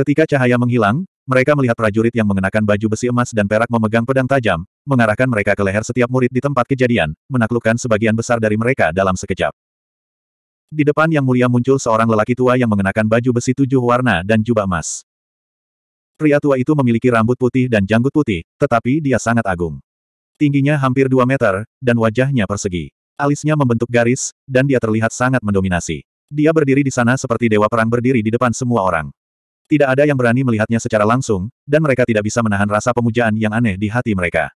Ketika cahaya menghilang, mereka melihat prajurit yang mengenakan baju besi emas dan perak memegang pedang tajam, mengarahkan mereka ke leher setiap murid di tempat kejadian, menaklukkan sebagian besar dari mereka dalam sekejap. Di depan yang mulia muncul seorang lelaki tua yang mengenakan baju besi tujuh warna dan jubah emas. Pria tua itu memiliki rambut putih dan janggut putih, tetapi dia sangat agung. Tingginya hampir dua meter, dan wajahnya persegi. Alisnya membentuk garis, dan dia terlihat sangat mendominasi. Dia berdiri di sana seperti dewa perang berdiri di depan semua orang. Tidak ada yang berani melihatnya secara langsung, dan mereka tidak bisa menahan rasa pemujaan yang aneh di hati mereka.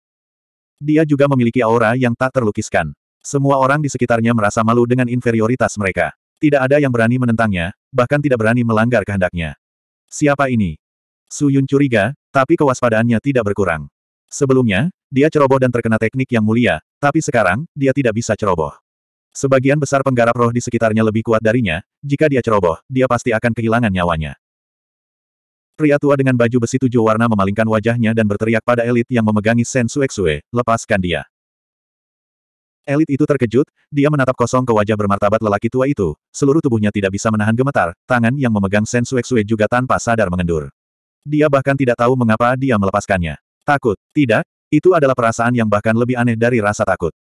Dia juga memiliki aura yang tak terlukiskan. Semua orang di sekitarnya merasa malu dengan inferioritas mereka. Tidak ada yang berani menentangnya, bahkan tidak berani melanggar kehendaknya. Siapa ini? Su Yun curiga, tapi kewaspadaannya tidak berkurang. Sebelumnya, dia ceroboh dan terkena teknik yang mulia, tapi sekarang, dia tidak bisa ceroboh. Sebagian besar penggarap roh di sekitarnya lebih kuat darinya, jika dia ceroboh, dia pasti akan kehilangan nyawanya. Pria tua dengan baju besi tujuh warna memalingkan wajahnya dan berteriak pada elit yang memegangi Sen Suexue, lepaskan dia. Elit itu terkejut, dia menatap kosong ke wajah bermartabat lelaki tua itu, seluruh tubuhnya tidak bisa menahan gemetar, tangan yang memegang Sen Suexue juga tanpa sadar mengendur. Dia bahkan tidak tahu mengapa dia melepaskannya. Takut, tidak, itu adalah perasaan yang bahkan lebih aneh dari rasa takut.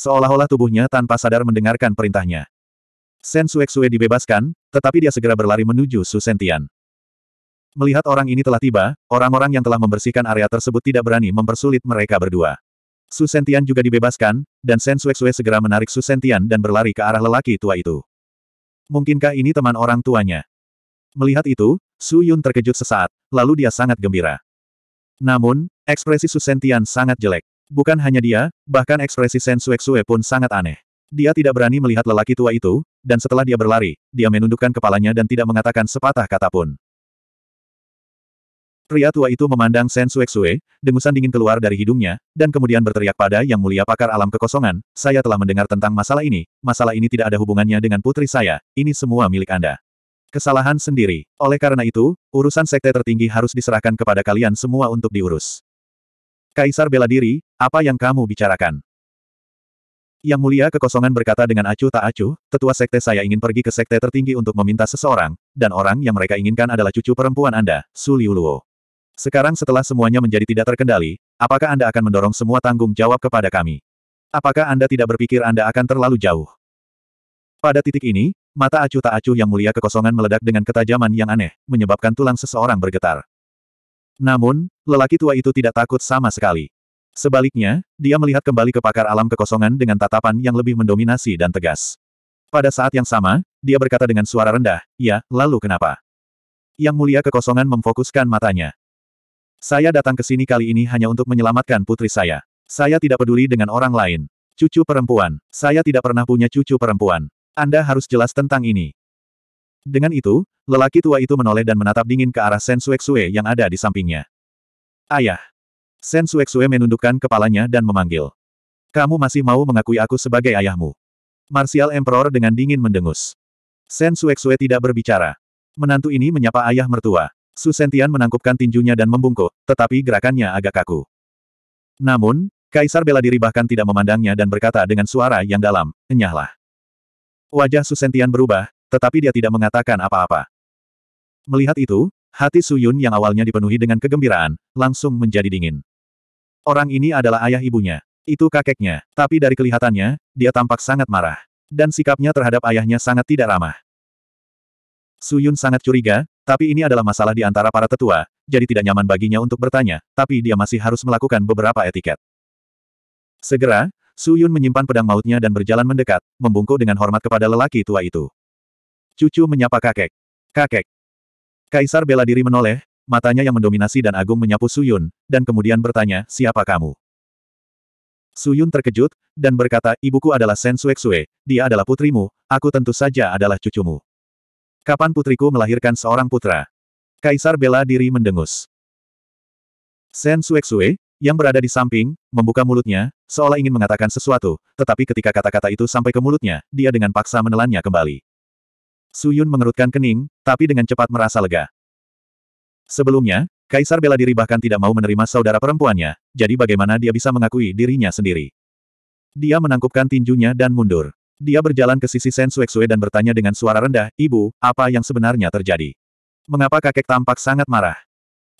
Seolah-olah tubuhnya tanpa sadar mendengarkan perintahnya. Sen Suexue dibebaskan, tetapi dia segera berlari menuju Su Sentian. Melihat orang ini telah tiba, orang-orang yang telah membersihkan area tersebut tidak berani mempersulit mereka berdua. Su Sentian juga dibebaskan, dan Sen Suexue segera menarik Su Sentian dan berlari ke arah lelaki tua itu. Mungkinkah ini teman orang tuanya? Melihat itu, Su Yun terkejut sesaat, lalu dia sangat gembira. Namun, ekspresi Su Sentian sangat jelek. Bukan hanya dia, bahkan ekspresi Sen Suexue pun sangat aneh. Dia tidak berani melihat lelaki tua itu, dan setelah dia berlari, dia menundukkan kepalanya dan tidak mengatakan sepatah kata pun. Pria tua itu memandang Sen Sueksue, dengusan dingin keluar dari hidungnya, dan kemudian berteriak pada Yang Mulia Pakar Alam Kekosongan, saya telah mendengar tentang masalah ini, masalah ini tidak ada hubungannya dengan putri saya, ini semua milik Anda. Kesalahan sendiri. Oleh karena itu, urusan sekte tertinggi harus diserahkan kepada kalian semua untuk diurus. Kaisar bela diri, apa yang kamu bicarakan? Yang mulia kekosongan berkata dengan acuh tak acuh, tetua sekte saya ingin pergi ke sekte tertinggi untuk meminta seseorang, dan orang yang mereka inginkan adalah cucu perempuan Anda, Su Liuluo. Sekarang setelah semuanya menjadi tidak terkendali, apakah Anda akan mendorong semua tanggung jawab kepada kami? Apakah Anda tidak berpikir Anda akan terlalu jauh? Pada titik ini, mata acuh tak acuh yang mulia kekosongan meledak dengan ketajaman yang aneh, menyebabkan tulang seseorang bergetar. Namun, lelaki tua itu tidak takut sama sekali. Sebaliknya, dia melihat kembali ke pakar alam kekosongan dengan tatapan yang lebih mendominasi dan tegas. Pada saat yang sama, dia berkata dengan suara rendah, ya, lalu kenapa? Yang mulia kekosongan memfokuskan matanya. Saya datang ke sini kali ini hanya untuk menyelamatkan putri saya. Saya tidak peduli dengan orang lain. Cucu perempuan. Saya tidak pernah punya cucu perempuan. Anda harus jelas tentang ini. Dengan itu, lelaki tua itu menoleh dan menatap dingin ke arah Sen Suexue yang ada di sampingnya. Ayah. Sen Suexue menundukkan kepalanya dan memanggil. Kamu masih mau mengakui aku sebagai ayahmu. Martial Emperor dengan dingin mendengus. Sen Suexue tidak berbicara. Menantu ini menyapa ayah mertua. Susentian menangkupkan tinjunya dan membungkuk, tetapi gerakannya agak kaku. Namun, Kaisar bela diri bahkan tidak memandangnya dan berkata dengan suara yang dalam, enyahlah. Wajah Susentian berubah, tetapi dia tidak mengatakan apa-apa. Melihat itu, hati Su Yun yang awalnya dipenuhi dengan kegembiraan, langsung menjadi dingin. Orang ini adalah ayah ibunya. Itu kakeknya, tapi dari kelihatannya, dia tampak sangat marah. Dan sikapnya terhadap ayahnya sangat tidak ramah. Su Yun sangat curiga, tapi ini adalah masalah di antara para tetua, jadi tidak nyaman baginya untuk bertanya, tapi dia masih harus melakukan beberapa etiket. Segera, Su Yun menyimpan pedang mautnya dan berjalan mendekat, membungkuk dengan hormat kepada lelaki tua itu. Cucu menyapa kakek. Kakek. Kaisar bela diri menoleh, matanya yang mendominasi dan agung menyapu Su Yun, dan kemudian bertanya, siapa kamu? Su Yun terkejut, dan berkata, ibuku adalah Sen Suek Sue, dia adalah putrimu, aku tentu saja adalah cucumu. Kapan putriku melahirkan seorang putra? Kaisar bela diri mendengus. Sen Suexue, yang berada di samping, membuka mulutnya, seolah ingin mengatakan sesuatu, tetapi ketika kata-kata itu sampai ke mulutnya, dia dengan paksa menelannya kembali. Suyun mengerutkan kening, tapi dengan cepat merasa lega. Sebelumnya, Kaisar bela diri bahkan tidak mau menerima saudara perempuannya, jadi bagaimana dia bisa mengakui dirinya sendiri? Dia menangkupkan tinjunya dan mundur. Dia berjalan ke sisi Sen Sue dan bertanya dengan suara rendah, Ibu, apa yang sebenarnya terjadi? Mengapa kakek tampak sangat marah?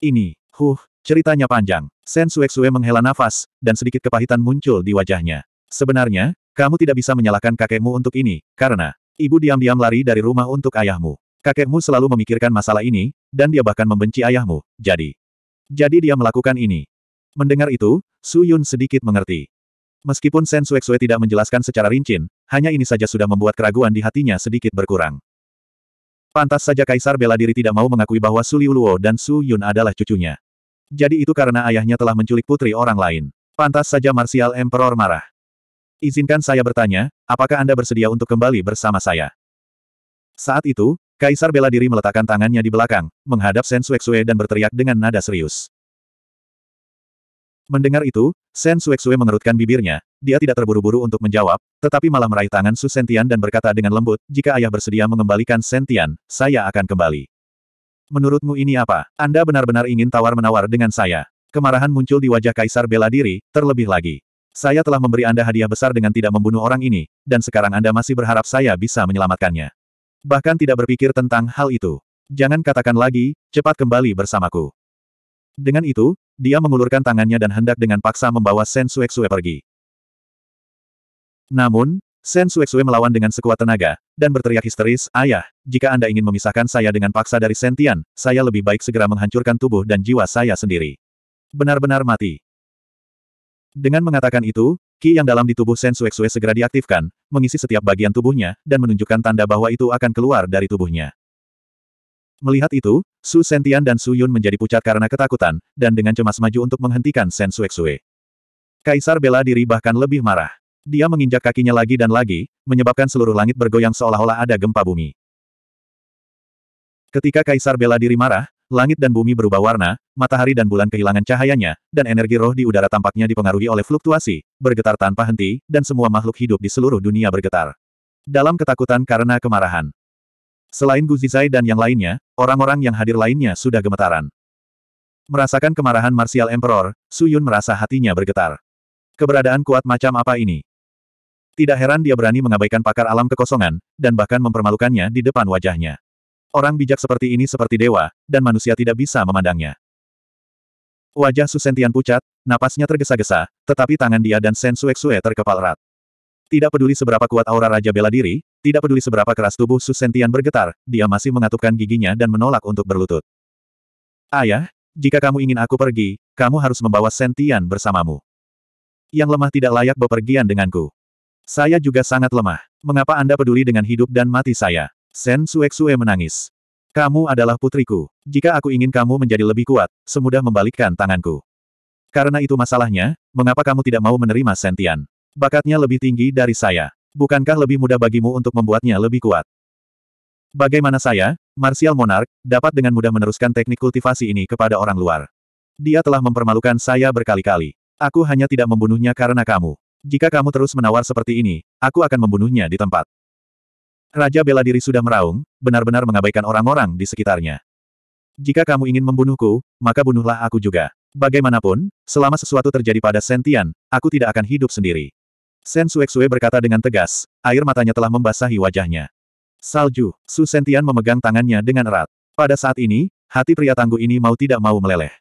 Ini, huh, ceritanya panjang. Sen Sue menghela nafas, dan sedikit kepahitan muncul di wajahnya. Sebenarnya, kamu tidak bisa menyalahkan kakekmu untuk ini, karena ibu diam-diam lari dari rumah untuk ayahmu. Kakekmu selalu memikirkan masalah ini, dan dia bahkan membenci ayahmu, jadi. Jadi dia melakukan ini. Mendengar itu, Su Yun sedikit mengerti. Meskipun Sen Suexue tidak menjelaskan secara rinci hanya ini saja sudah membuat keraguan di hatinya sedikit berkurang. Pantas saja Kaisar bela diri tidak mau mengakui bahwa Su Luo dan Su Yun adalah cucunya. Jadi itu karena ayahnya telah menculik putri orang lain. Pantas saja Martial Emperor marah. Izinkan saya bertanya, apakah Anda bersedia untuk kembali bersama saya? Saat itu, Kaisar bela diri meletakkan tangannya di belakang, menghadap Sen Xue dan berteriak dengan nada serius. Mendengar itu, Sen Suexue mengerutkan bibirnya, dia tidak terburu-buru untuk menjawab, tetapi malah meraih tangan Su Sentian dan berkata dengan lembut, jika ayah bersedia mengembalikan Sentian, saya akan kembali. Menurutmu ini apa? Anda benar-benar ingin tawar-menawar dengan saya. Kemarahan muncul di wajah Kaisar bela diri, terlebih lagi. Saya telah memberi Anda hadiah besar dengan tidak membunuh orang ini, dan sekarang Anda masih berharap saya bisa menyelamatkannya. Bahkan tidak berpikir tentang hal itu. Jangan katakan lagi, cepat kembali bersamaku. Dengan itu, dia mengulurkan tangannya dan hendak dengan paksa membawa Sen Suexue pergi. Namun, Sen Suexue melawan dengan sekuat tenaga, dan berteriak histeris, Ayah, jika Anda ingin memisahkan saya dengan paksa dari Sentian, saya lebih baik segera menghancurkan tubuh dan jiwa saya sendiri. Benar-benar mati. Dengan mengatakan itu, Ki yang dalam di tubuh Sen Suexue segera diaktifkan, mengisi setiap bagian tubuhnya, dan menunjukkan tanda bahwa itu akan keluar dari tubuhnya. Melihat itu, Su Sentian dan Su Yun menjadi pucat karena ketakutan, dan dengan cemas maju untuk menghentikan Sen Sue. Kaisar bela diri bahkan lebih marah. Dia menginjak kakinya lagi dan lagi, menyebabkan seluruh langit bergoyang seolah-olah ada gempa bumi. Ketika Kaisar bela diri marah, langit dan bumi berubah warna, matahari dan bulan kehilangan cahayanya, dan energi roh di udara tampaknya dipengaruhi oleh fluktuasi, bergetar tanpa henti, dan semua makhluk hidup di seluruh dunia bergetar. Dalam ketakutan karena kemarahan, Selain Gu Zizai dan yang lainnya, orang-orang yang hadir lainnya sudah gemetaran. Merasakan kemarahan Martial Emperor, Su Yun merasa hatinya bergetar. Keberadaan kuat macam apa ini? Tidak heran dia berani mengabaikan pakar alam kekosongan, dan bahkan mempermalukannya di depan wajahnya. Orang bijak seperti ini seperti dewa, dan manusia tidak bisa memandangnya. Wajah Susentian pucat, napasnya tergesa-gesa, tetapi tangan dia dan Sen Suek Sue terkepal erat. Tidak peduli seberapa kuat aura Raja Bela Diri, tidak peduli seberapa keras tubuh Susentian bergetar, dia masih mengatupkan giginya dan menolak untuk berlutut. Ayah, jika kamu ingin aku pergi, kamu harus membawa Sentian bersamamu. Yang lemah tidak layak bepergian denganku. Saya juga sangat lemah. Mengapa Anda peduli dengan hidup dan mati saya? Sen Suexue menangis. Kamu adalah putriku. Jika aku ingin kamu menjadi lebih kuat, semudah membalikkan tanganku. Karena itu masalahnya, mengapa kamu tidak mau menerima sentian? Bakatnya lebih tinggi dari saya. Bukankah lebih mudah bagimu untuk membuatnya lebih kuat? Bagaimana saya, Martial Monarch, dapat dengan mudah meneruskan teknik kultivasi ini kepada orang luar? Dia telah mempermalukan saya berkali-kali. Aku hanya tidak membunuhnya karena kamu. Jika kamu terus menawar seperti ini, aku akan membunuhnya di tempat. Raja bela diri sudah meraung, benar-benar mengabaikan orang-orang di sekitarnya. Jika kamu ingin membunuhku, maka bunuhlah aku juga. Bagaimanapun, selama sesuatu terjadi pada Sentian, aku tidak akan hidup sendiri. Sen Suexue berkata dengan tegas, air matanya telah membasahi wajahnya. Salju, Su Sentian memegang tangannya dengan erat. Pada saat ini, hati pria tangguh ini mau tidak mau meleleh.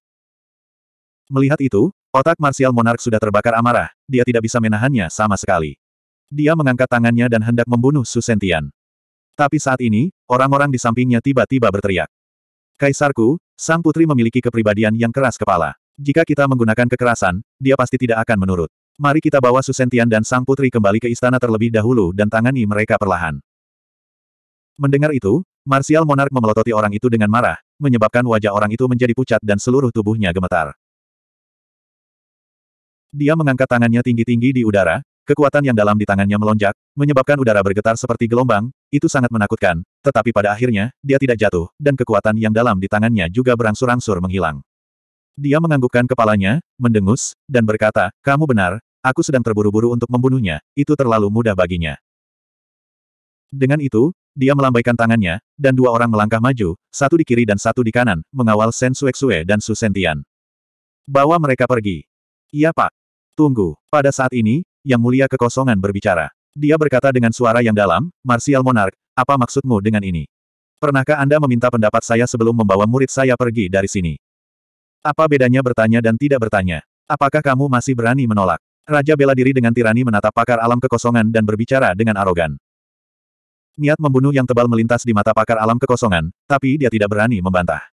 Melihat itu, otak Marsial Monarch sudah terbakar amarah, dia tidak bisa menahannya sama sekali. Dia mengangkat tangannya dan hendak membunuh Su Sentian. Tapi saat ini, orang-orang di sampingnya tiba-tiba berteriak. Kaisarku, sang putri memiliki kepribadian yang keras kepala. Jika kita menggunakan kekerasan, dia pasti tidak akan menurut. Mari kita bawa Susentian dan Sang Putri kembali ke istana terlebih dahulu dan tangani mereka perlahan. Mendengar itu, Martial Monarch memelototi orang itu dengan marah, menyebabkan wajah orang itu menjadi pucat dan seluruh tubuhnya gemetar. Dia mengangkat tangannya tinggi-tinggi di udara, kekuatan yang dalam di tangannya melonjak, menyebabkan udara bergetar seperti gelombang, itu sangat menakutkan, tetapi pada akhirnya, dia tidak jatuh, dan kekuatan yang dalam di tangannya juga berangsur-angsur menghilang. Dia menganggukkan kepalanya, mendengus, dan berkata, kamu benar, Aku sedang terburu-buru untuk membunuhnya, itu terlalu mudah baginya. Dengan itu, dia melambaikan tangannya, dan dua orang melangkah maju, satu di kiri dan satu di kanan, mengawal Sen Suexue dan Su Sentian. Bawa mereka pergi. Iya pak. Tunggu. Pada saat ini, Yang Mulia Kekosongan berbicara. Dia berkata dengan suara yang dalam, Martial Monarch, apa maksudmu dengan ini? Pernahkah Anda meminta pendapat saya sebelum membawa murid saya pergi dari sini? Apa bedanya bertanya dan tidak bertanya? Apakah kamu masih berani menolak? Raja bela diri dengan tirani menatap pakar alam kekosongan dan berbicara dengan arogan. Niat membunuh yang tebal melintas di mata pakar alam kekosongan, tapi dia tidak berani membantah.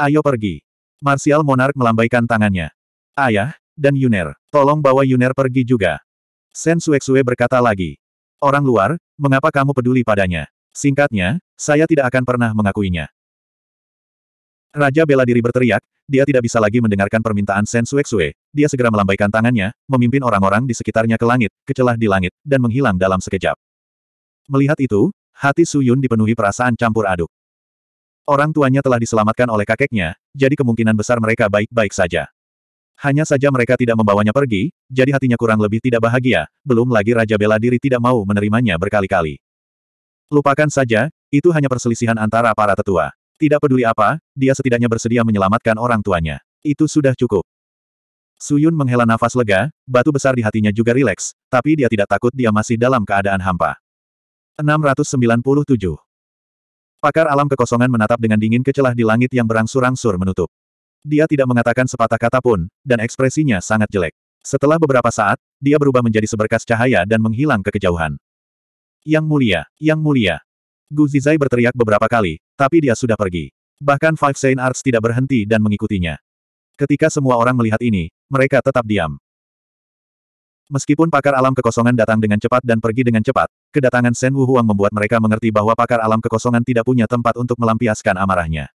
Ayo pergi. martial Monark melambaikan tangannya. Ayah, dan Yuner, tolong bawa Yuner pergi juga. Sen Suexue berkata lagi. Orang luar, mengapa kamu peduli padanya? Singkatnya, saya tidak akan pernah mengakuinya. Raja bela diri berteriak, dia tidak bisa lagi mendengarkan permintaan Sen Suexue. Dia segera melambaikan tangannya, memimpin orang-orang di sekitarnya ke langit, ke celah di langit, dan menghilang dalam sekejap. Melihat itu, hati Su Yun dipenuhi perasaan campur aduk. Orang tuanya telah diselamatkan oleh kakeknya, jadi kemungkinan besar mereka baik-baik saja. Hanya saja mereka tidak membawanya pergi, jadi hatinya kurang lebih tidak bahagia, belum lagi Raja Bela Diri tidak mau menerimanya berkali-kali. Lupakan saja, itu hanya perselisihan antara para tetua. Tidak peduli apa, dia setidaknya bersedia menyelamatkan orang tuanya. Itu sudah cukup. Suyun menghela nafas lega, batu besar di hatinya juga rileks, tapi dia tidak takut dia masih dalam keadaan hampa. 697. Pakar alam kekosongan menatap dengan dingin ke celah di langit yang berangsur-angsur menutup. Dia tidak mengatakan sepatah kata pun, dan ekspresinya sangat jelek. Setelah beberapa saat, dia berubah menjadi seberkas cahaya dan menghilang ke kejauhan. Yang mulia, yang mulia, Gu Zizai berteriak beberapa kali, tapi dia sudah pergi. Bahkan Five Saint Arts tidak berhenti dan mengikutinya. Ketika semua orang melihat ini, mereka tetap diam. Meskipun pakar alam kekosongan datang dengan cepat dan pergi dengan cepat, kedatangan Sen Wuhuang membuat mereka mengerti bahwa pakar alam kekosongan tidak punya tempat untuk melampiaskan amarahnya.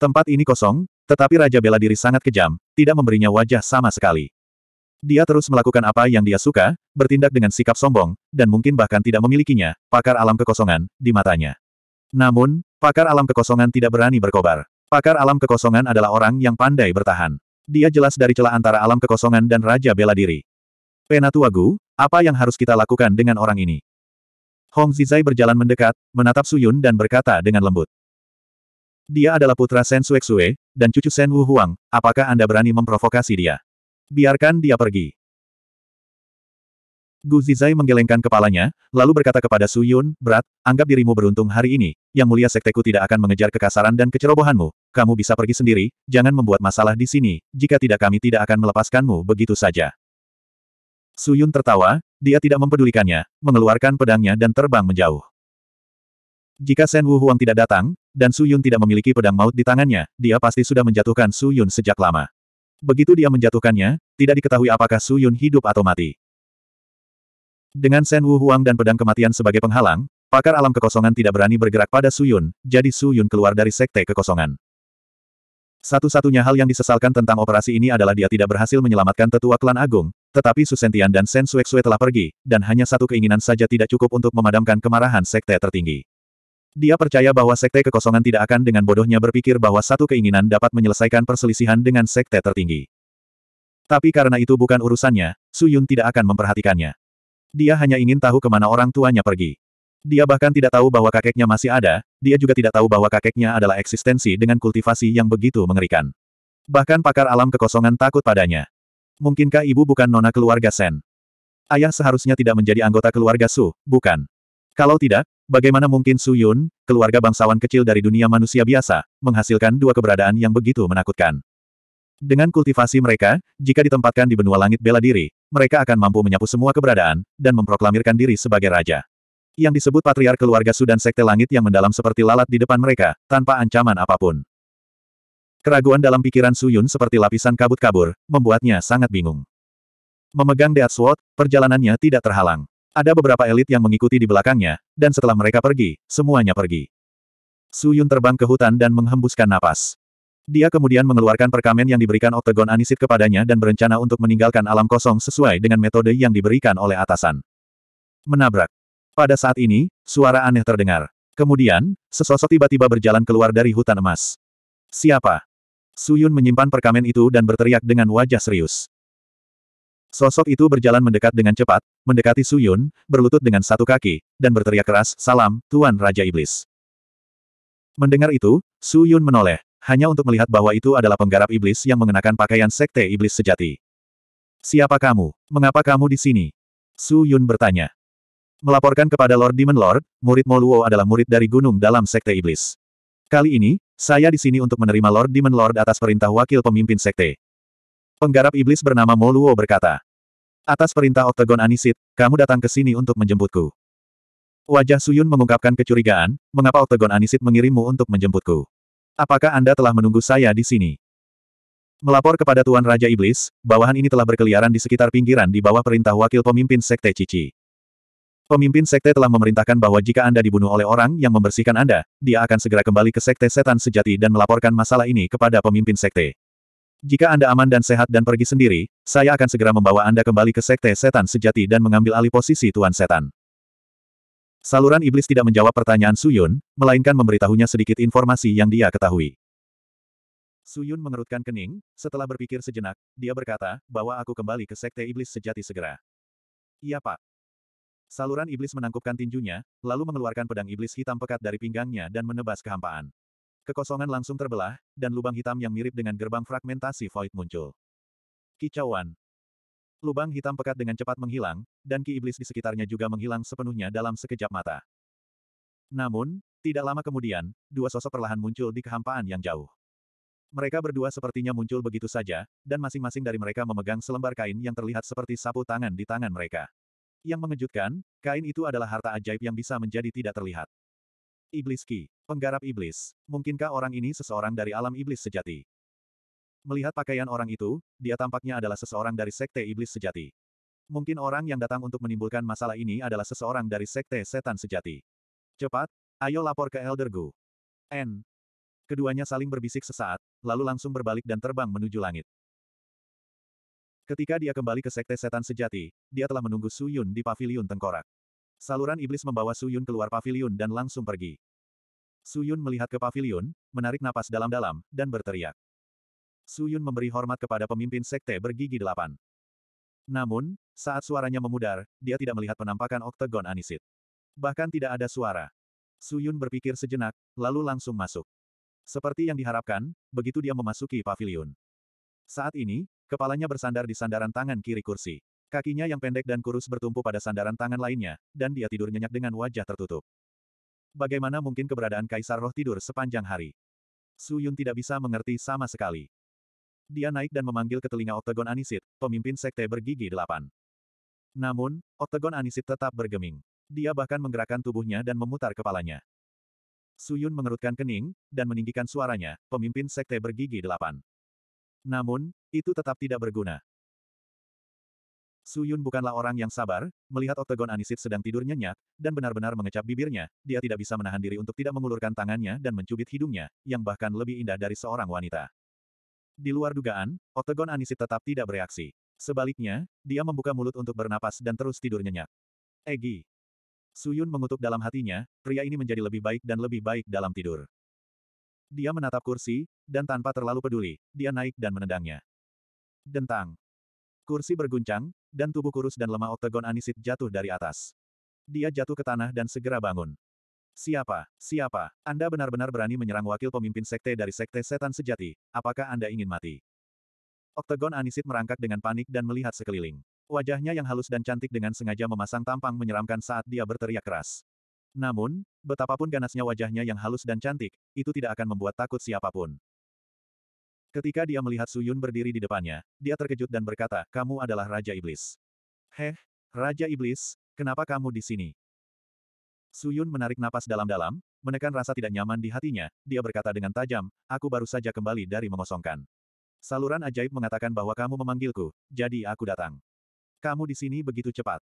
Tempat ini kosong, tetapi Raja Bela Diri sangat kejam, tidak memberinya wajah sama sekali. Dia terus melakukan apa yang dia suka, bertindak dengan sikap sombong, dan mungkin bahkan tidak memilikinya, pakar alam kekosongan, di matanya. Namun, pakar alam kekosongan tidak berani berkobar. Pakar alam kekosongan adalah orang yang pandai bertahan. Dia jelas dari celah antara alam kekosongan dan Raja Bela Diri. Penatuagu, apa yang harus kita lakukan dengan orang ini? Hong Zizai berjalan mendekat, menatap Suyun dan berkata dengan lembut. Dia adalah putra Sen Suexue, dan cucu Sen Wu Huang, apakah Anda berani memprovokasi dia? Biarkan dia pergi. Gu Zizai menggelengkan kepalanya, lalu berkata kepada Su Yun, Berat, anggap dirimu beruntung hari ini, yang mulia sekteku tidak akan mengejar kekasaran dan kecerobohanmu, kamu bisa pergi sendiri, jangan membuat masalah di sini, jika tidak kami tidak akan melepaskanmu begitu saja. Su Yun tertawa, dia tidak mempedulikannya, mengeluarkan pedangnya dan terbang menjauh. Jika Sen Wu Huang tidak datang, dan Su Yun tidak memiliki pedang maut di tangannya, dia pasti sudah menjatuhkan Su Yun sejak lama. Begitu dia menjatuhkannya, tidak diketahui apakah Su Yun hidup atau mati. Dengan Sen Wu Huang dan pedang kematian sebagai penghalang, pakar alam kekosongan tidak berani bergerak pada Su Yun, jadi Su Yun keluar dari sekte kekosongan. Satu-satunya hal yang disesalkan tentang operasi ini adalah dia tidak berhasil menyelamatkan tetua klan agung, tetapi Su Sentian dan Sen Xue telah pergi, dan hanya satu keinginan saja tidak cukup untuk memadamkan kemarahan sekte tertinggi. Dia percaya bahwa sekte kekosongan tidak akan dengan bodohnya berpikir bahwa satu keinginan dapat menyelesaikan perselisihan dengan sekte tertinggi. Tapi karena itu bukan urusannya, Su Yun tidak akan memperhatikannya. Dia hanya ingin tahu kemana orang tuanya pergi. Dia bahkan tidak tahu bahwa kakeknya masih ada, dia juga tidak tahu bahwa kakeknya adalah eksistensi dengan kultivasi yang begitu mengerikan. Bahkan pakar alam kekosongan takut padanya. Mungkinkah ibu bukan nona keluarga Sen? Ayah seharusnya tidak menjadi anggota keluarga Su, bukan? Kalau tidak, Bagaimana mungkin Su Yun, keluarga bangsawan kecil dari dunia manusia biasa, menghasilkan dua keberadaan yang begitu menakutkan? Dengan kultivasi mereka, jika ditempatkan di benua langit bela diri, mereka akan mampu menyapu semua keberadaan, dan memproklamirkan diri sebagai raja. Yang disebut patriar keluarga Sudan Sekte Langit yang mendalam seperti lalat di depan mereka, tanpa ancaman apapun. Keraguan dalam pikiran Su Yun seperti lapisan kabut kabur, membuatnya sangat bingung. Memegang Death Sword, perjalanannya tidak terhalang. Ada beberapa elit yang mengikuti di belakangnya, dan setelah mereka pergi, semuanya pergi. Su Yun terbang ke hutan dan menghembuskan napas. Dia kemudian mengeluarkan perkamen yang diberikan Oktagon Anisit kepadanya dan berencana untuk meninggalkan alam kosong sesuai dengan metode yang diberikan oleh atasan. Menabrak. Pada saat ini, suara aneh terdengar. Kemudian, sesosok tiba-tiba berjalan keluar dari hutan emas. Siapa? Suyun menyimpan perkamen itu dan berteriak dengan wajah serius. Sosok itu berjalan mendekat dengan cepat, mendekati Su Yun, berlutut dengan satu kaki, dan berteriak keras, Salam, Tuan Raja Iblis. Mendengar itu, Su Yun menoleh, hanya untuk melihat bahwa itu adalah penggarap iblis yang mengenakan pakaian sekte iblis sejati. Siapa kamu? Mengapa kamu di sini? Su Yun bertanya. Melaporkan kepada Lord Demon Lord, murid Moluo adalah murid dari gunung dalam sekte iblis. Kali ini, saya di sini untuk menerima Lord Demon Lord atas perintah wakil pemimpin sekte. Penggarap iblis bernama Moluo berkata. Atas perintah Oktagon Anisit, kamu datang ke sini untuk menjemputku. Wajah Suyun mengungkapkan kecurigaan, mengapa Oktagon Anisit mengirimmu untuk menjemputku? Apakah Anda telah menunggu saya di sini? Melapor kepada Tuan Raja Iblis, bawahan ini telah berkeliaran di sekitar pinggiran di bawah perintah wakil pemimpin Sekte Cici. Pemimpin Sekte telah memerintahkan bahwa jika Anda dibunuh oleh orang yang membersihkan Anda, dia akan segera kembali ke Sekte Setan Sejati dan melaporkan masalah ini kepada pemimpin Sekte. Jika Anda aman dan sehat dan pergi sendiri, saya akan segera membawa Anda kembali ke Sekte Setan Sejati dan mengambil alih posisi Tuan Setan. Saluran iblis tidak menjawab pertanyaan Suyun, melainkan memberitahunya sedikit informasi yang dia ketahui. Suyun mengerutkan kening, setelah berpikir sejenak, dia berkata, bahwa aku kembali ke Sekte Iblis Sejati segera. Iya pak. Saluran iblis menangkupkan tinjunya, lalu mengeluarkan pedang iblis hitam pekat dari pinggangnya dan menebas kehampaan. Kekosongan langsung terbelah, dan lubang hitam yang mirip dengan gerbang fragmentasi void muncul. Kicauan. Lubang hitam pekat dengan cepat menghilang, dan ki iblis di sekitarnya juga menghilang sepenuhnya dalam sekejap mata. Namun, tidak lama kemudian, dua sosok perlahan muncul di kehampaan yang jauh. Mereka berdua sepertinya muncul begitu saja, dan masing-masing dari mereka memegang selembar kain yang terlihat seperti sapu tangan di tangan mereka. Yang mengejutkan, kain itu adalah harta ajaib yang bisa menjadi tidak terlihat. Iblis Ki. Penggarap Iblis. Mungkinkah orang ini seseorang dari alam Iblis sejati? Melihat pakaian orang itu, dia tampaknya adalah seseorang dari Sekte Iblis sejati. Mungkin orang yang datang untuk menimbulkan masalah ini adalah seseorang dari Sekte Setan sejati. Cepat, ayo lapor ke Elder Gu. N. Keduanya saling berbisik sesaat, lalu langsung berbalik dan terbang menuju langit. Ketika dia kembali ke Sekte Setan Sejati, dia telah menunggu Su Yun di paviliun tengkorak. Saluran iblis membawa Suyun keluar pavilion dan langsung pergi. Suyun melihat ke pavilion, menarik napas dalam-dalam, dan berteriak. Suyun memberi hormat kepada pemimpin sekte bergigi delapan. Namun, saat suaranya memudar, dia tidak melihat penampakan oktagon Anisit. Bahkan tidak ada suara. Suyun berpikir sejenak, lalu langsung masuk. Seperti yang diharapkan, begitu dia memasuki pavilion. Saat ini, kepalanya bersandar di sandaran tangan kiri kursi. Kakinya yang pendek dan kurus bertumpu pada sandaran tangan lainnya, dan dia tidur nyenyak dengan wajah tertutup. Bagaimana mungkin keberadaan Kaisar Roh tidur sepanjang hari? Su Yun tidak bisa mengerti sama sekali. Dia naik dan memanggil ke telinga Oktagon Anisit, pemimpin sekte bergigi delapan. Namun, Oktagon Anisit tetap bergeming. Dia bahkan menggerakkan tubuhnya dan memutar kepalanya. Su Yun mengerutkan kening, dan meninggikan suaranya, pemimpin sekte bergigi delapan. Namun, itu tetap tidak berguna. Su Yun bukanlah orang yang sabar, melihat oktagon Anisit sedang tidur nyenyak, dan benar-benar mengecap bibirnya, dia tidak bisa menahan diri untuk tidak mengulurkan tangannya dan mencubit hidungnya, yang bahkan lebih indah dari seorang wanita. Di luar dugaan, oktagon Anisit tetap tidak bereaksi. Sebaliknya, dia membuka mulut untuk bernapas dan terus tidur nyenyak. Egi. Su Yun mengutuk dalam hatinya, pria ini menjadi lebih baik dan lebih baik dalam tidur. Dia menatap kursi, dan tanpa terlalu peduli, dia naik dan menendangnya. Dentang. Kursi berguncang, dan tubuh kurus dan lemah oktagon Anisit jatuh dari atas. Dia jatuh ke tanah dan segera bangun. Siapa? Siapa? Anda benar-benar berani menyerang wakil pemimpin sekte dari sekte setan sejati, apakah Anda ingin mati? Oktagon Anisit merangkak dengan panik dan melihat sekeliling. Wajahnya yang halus dan cantik dengan sengaja memasang tampang menyeramkan saat dia berteriak keras. Namun, betapapun ganasnya wajahnya yang halus dan cantik, itu tidak akan membuat takut siapapun. Ketika dia melihat Suyun berdiri di depannya, dia terkejut dan berkata, kamu adalah Raja Iblis. Heh, Raja Iblis, kenapa kamu di sini? Suyun menarik napas dalam-dalam, menekan rasa tidak nyaman di hatinya, dia berkata dengan tajam, aku baru saja kembali dari mengosongkan. Saluran ajaib mengatakan bahwa kamu memanggilku, jadi aku datang. Kamu di sini begitu cepat.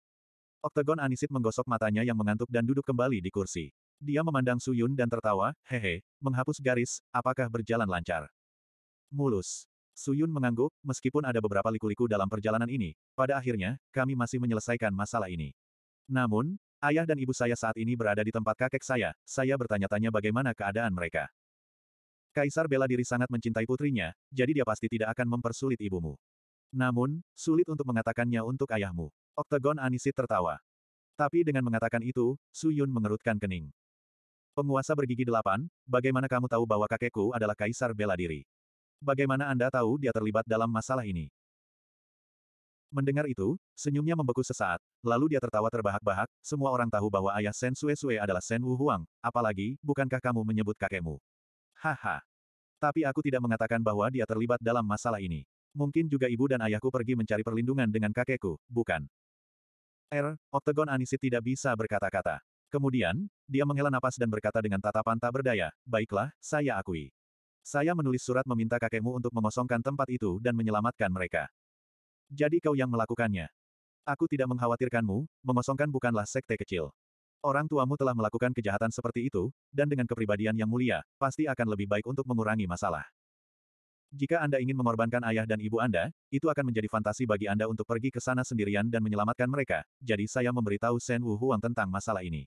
Oktagon Anisit menggosok matanya yang mengantuk dan duduk kembali di kursi. Dia memandang Suyun dan tertawa, hehe, menghapus garis, apakah berjalan lancar? mulus. Suyun mengangguk, meskipun ada beberapa liku-liku dalam perjalanan ini, pada akhirnya, kami masih menyelesaikan masalah ini. Namun, ayah dan ibu saya saat ini berada di tempat kakek saya, saya bertanya-tanya bagaimana keadaan mereka. Kaisar bela diri sangat mencintai putrinya, jadi dia pasti tidak akan mempersulit ibumu. Namun, sulit untuk mengatakannya untuk ayahmu. Oktagon Anisit tertawa. Tapi dengan mengatakan itu, Suyun mengerutkan kening. Penguasa bergigi delapan, bagaimana kamu tahu bahwa kakekku adalah kaisar bela diri? Bagaimana Anda tahu dia terlibat dalam masalah ini? Mendengar itu, senyumnya membeku sesaat, lalu dia tertawa terbahak-bahak, semua orang tahu bahwa ayah Sen Sue Sue adalah Sen Wu Huang, apalagi, bukankah kamu menyebut kakekmu? Haha. Tapi aku tidak mengatakan bahwa dia terlibat dalam masalah ini. Mungkin juga ibu dan ayahku pergi mencari perlindungan dengan kakekku, bukan? Er, Oktagon Anisit tidak bisa berkata-kata. Kemudian, dia menghela napas dan berkata dengan tatapan tak berdaya, baiklah, saya akui. Saya menulis surat meminta kakekmu untuk mengosongkan tempat itu dan menyelamatkan mereka. Jadi kau yang melakukannya. Aku tidak mengkhawatirkanmu, mengosongkan bukanlah sekte kecil. Orang tuamu telah melakukan kejahatan seperti itu, dan dengan kepribadian yang mulia, pasti akan lebih baik untuk mengurangi masalah. Jika Anda ingin mengorbankan ayah dan ibu Anda, itu akan menjadi fantasi bagi Anda untuk pergi ke sana sendirian dan menyelamatkan mereka, jadi saya memberitahu Shen Wu Huang tentang masalah ini.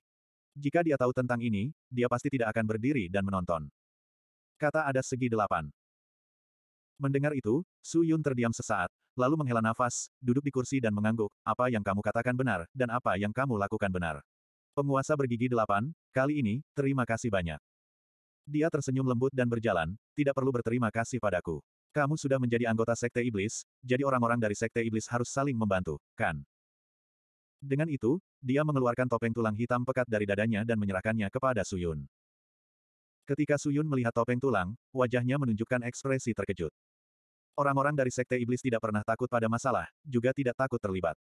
Jika dia tahu tentang ini, dia pasti tidak akan berdiri dan menonton. Kata ada segi delapan. Mendengar itu, Su Yun terdiam sesaat, lalu menghela nafas, duduk di kursi dan mengangguk, apa yang kamu katakan benar, dan apa yang kamu lakukan benar. Penguasa bergigi delapan, kali ini, terima kasih banyak. Dia tersenyum lembut dan berjalan, tidak perlu berterima kasih padaku. Kamu sudah menjadi anggota Sekte Iblis, jadi orang-orang dari Sekte Iblis harus saling membantu, kan? Dengan itu, dia mengeluarkan topeng tulang hitam pekat dari dadanya dan menyerahkannya kepada Suyun. Ketika Suyun melihat topeng tulang, wajahnya menunjukkan ekspresi terkejut. Orang-orang dari Sekte Iblis tidak pernah takut pada masalah, juga tidak takut terlibat.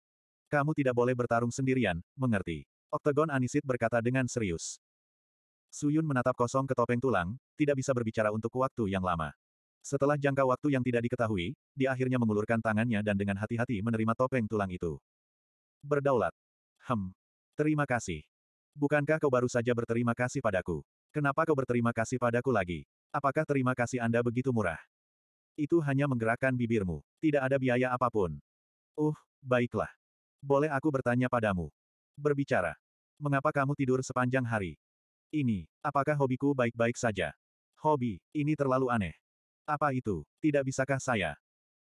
Kamu tidak boleh bertarung sendirian, mengerti. Oktagon Anisit berkata dengan serius. Suyun menatap kosong ke topeng tulang, tidak bisa berbicara untuk waktu yang lama. Setelah jangka waktu yang tidak diketahui, dia akhirnya mengulurkan tangannya dan dengan hati-hati menerima topeng tulang itu. Berdaulat. Hem. Terima kasih. Bukankah kau baru saja berterima kasih padaku? Kenapa kau berterima kasih padaku lagi? Apakah terima kasih Anda begitu murah? Itu hanya menggerakkan bibirmu. Tidak ada biaya apapun. Uh, baiklah. Boleh aku bertanya padamu? Berbicara. Mengapa kamu tidur sepanjang hari? Ini, apakah hobiku baik-baik saja? Hobi, ini terlalu aneh. Apa itu? Tidak bisakah saya?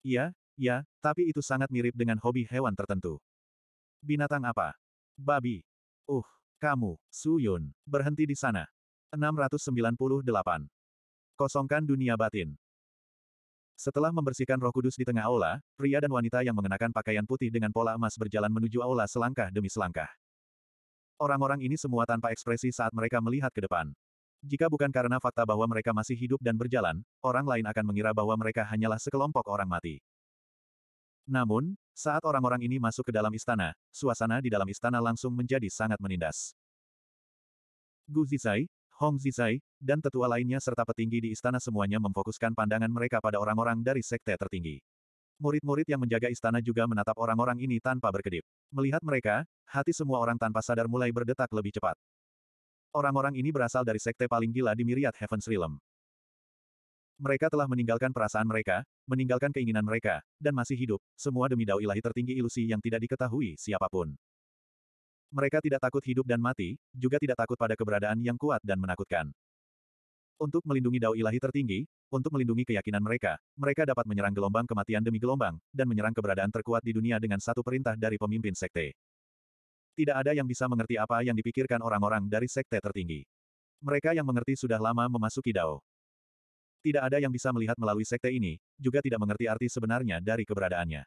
Ya, ya, tapi itu sangat mirip dengan hobi hewan tertentu. Binatang apa? Babi. Uh, kamu, Suyun, berhenti di sana. 698. Kosongkan dunia batin. Setelah membersihkan roh kudus di tengah aula, pria dan wanita yang mengenakan pakaian putih dengan pola emas berjalan menuju aula selangkah demi selangkah. Orang-orang ini semua tanpa ekspresi saat mereka melihat ke depan. Jika bukan karena fakta bahwa mereka masih hidup dan berjalan, orang lain akan mengira bahwa mereka hanyalah sekelompok orang mati. Namun, saat orang-orang ini masuk ke dalam istana, suasana di dalam istana langsung menjadi sangat menindas. Gu Zizai, Hong Zizai, dan tetua lainnya serta petinggi di istana semuanya memfokuskan pandangan mereka pada orang-orang dari sekte tertinggi. Murid-murid yang menjaga istana juga menatap orang-orang ini tanpa berkedip. Melihat mereka, hati semua orang tanpa sadar mulai berdetak lebih cepat. Orang-orang ini berasal dari sekte paling gila di Myriad Heaven's Realm. Mereka telah meninggalkan perasaan mereka, meninggalkan keinginan mereka, dan masih hidup, semua demi dao ilahi tertinggi ilusi yang tidak diketahui siapapun. Mereka tidak takut hidup dan mati, juga tidak takut pada keberadaan yang kuat dan menakutkan. Untuk melindungi dao ilahi tertinggi, untuk melindungi keyakinan mereka, mereka dapat menyerang gelombang kematian demi gelombang, dan menyerang keberadaan terkuat di dunia dengan satu perintah dari pemimpin sekte. Tidak ada yang bisa mengerti apa yang dipikirkan orang-orang dari sekte tertinggi. Mereka yang mengerti sudah lama memasuki dao. Tidak ada yang bisa melihat melalui sekte ini, juga tidak mengerti arti sebenarnya dari keberadaannya.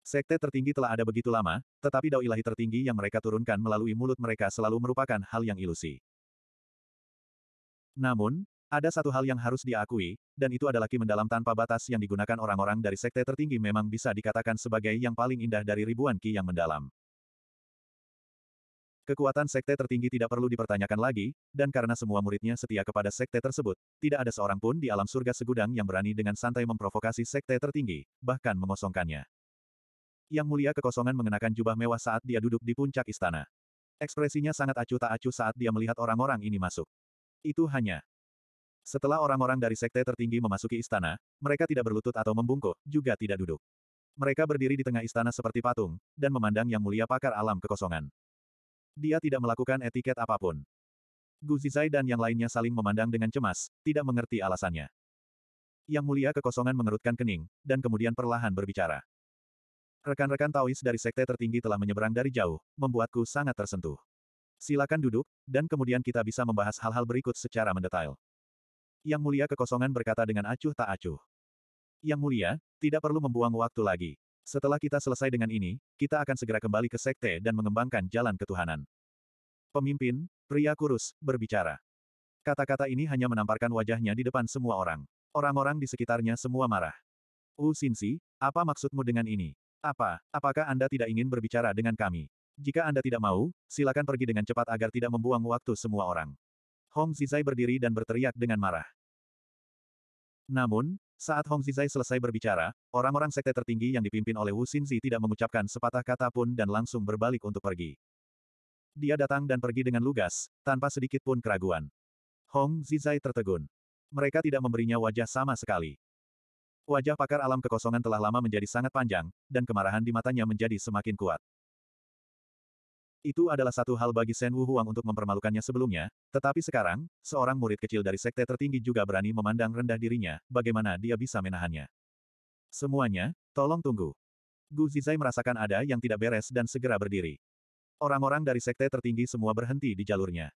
Sekte tertinggi telah ada begitu lama, tetapi dao ilahi tertinggi yang mereka turunkan melalui mulut mereka selalu merupakan hal yang ilusi. Namun, ada satu hal yang harus diakui, dan itu adalah ki mendalam tanpa batas yang digunakan orang-orang dari sekte tertinggi memang bisa dikatakan sebagai yang paling indah dari ribuan ki yang mendalam. Kekuatan sekte tertinggi tidak perlu dipertanyakan lagi, dan karena semua muridnya setia kepada sekte tersebut, tidak ada seorang pun di alam surga segudang yang berani dengan santai memprovokasi sekte tertinggi, bahkan mengosongkannya. Yang mulia kekosongan mengenakan jubah mewah saat dia duduk di puncak istana. Ekspresinya sangat acuh tak acuh saat dia melihat orang-orang ini masuk. Itu hanya. Setelah orang-orang dari sekte tertinggi memasuki istana, mereka tidak berlutut atau membungkuk, juga tidak duduk. Mereka berdiri di tengah istana seperti patung, dan memandang yang mulia pakar alam kekosongan. Dia tidak melakukan etiket apapun. Gu Zizai dan yang lainnya saling memandang dengan cemas, tidak mengerti alasannya. Yang mulia kekosongan mengerutkan kening, dan kemudian perlahan berbicara. Rekan-rekan Taois dari sekte tertinggi telah menyeberang dari jauh, membuatku sangat tersentuh. Silakan duduk, dan kemudian kita bisa membahas hal-hal berikut secara mendetail. Yang mulia kekosongan berkata dengan acuh tak acuh. Yang mulia, tidak perlu membuang waktu lagi. Setelah kita selesai dengan ini, kita akan segera kembali ke sekte dan mengembangkan jalan ketuhanan. Pemimpin, pria kurus, berbicara. Kata-kata ini hanya menamparkan wajahnya di depan semua orang. Orang-orang di sekitarnya semua marah. U oh, Sinsi, apa maksudmu dengan ini? Apa, apakah Anda tidak ingin berbicara dengan kami? Jika Anda tidak mau, silakan pergi dengan cepat agar tidak membuang waktu semua orang. Hong Zizai berdiri dan berteriak dengan marah. Namun, saat Hong Zizai selesai berbicara, orang-orang sekte tertinggi yang dipimpin oleh Wu Xinzi tidak mengucapkan sepatah kata pun dan langsung berbalik untuk pergi. Dia datang dan pergi dengan lugas, tanpa sedikit pun keraguan. Hong Zizai tertegun. Mereka tidak memberinya wajah sama sekali. Wajah pakar alam kekosongan telah lama menjadi sangat panjang, dan kemarahan di matanya menjadi semakin kuat. Itu adalah satu hal bagi Shen Wu Huang untuk mempermalukannya sebelumnya, tetapi sekarang, seorang murid kecil dari sekte tertinggi juga berani memandang rendah dirinya, bagaimana dia bisa menahannya. Semuanya, tolong tunggu. Gu Zizai merasakan ada yang tidak beres dan segera berdiri. Orang-orang dari sekte tertinggi semua berhenti di jalurnya.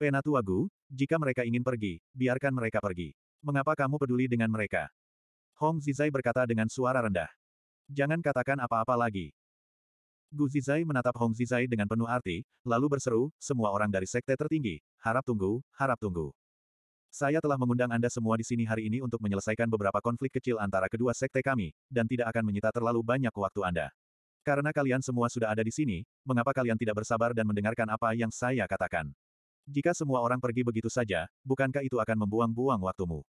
Penatua Gu, jika mereka ingin pergi, biarkan mereka pergi. Mengapa kamu peduli dengan mereka? Hong Zizai berkata dengan suara rendah. Jangan katakan apa-apa lagi. Gu Zizai menatap Hong Zizai dengan penuh arti, lalu berseru, semua orang dari sekte tertinggi, harap tunggu, harap tunggu. Saya telah mengundang Anda semua di sini hari ini untuk menyelesaikan beberapa konflik kecil antara kedua sekte kami, dan tidak akan menyita terlalu banyak waktu Anda. Karena kalian semua sudah ada di sini, mengapa kalian tidak bersabar dan mendengarkan apa yang saya katakan? Jika semua orang pergi begitu saja, bukankah itu akan membuang-buang waktumu?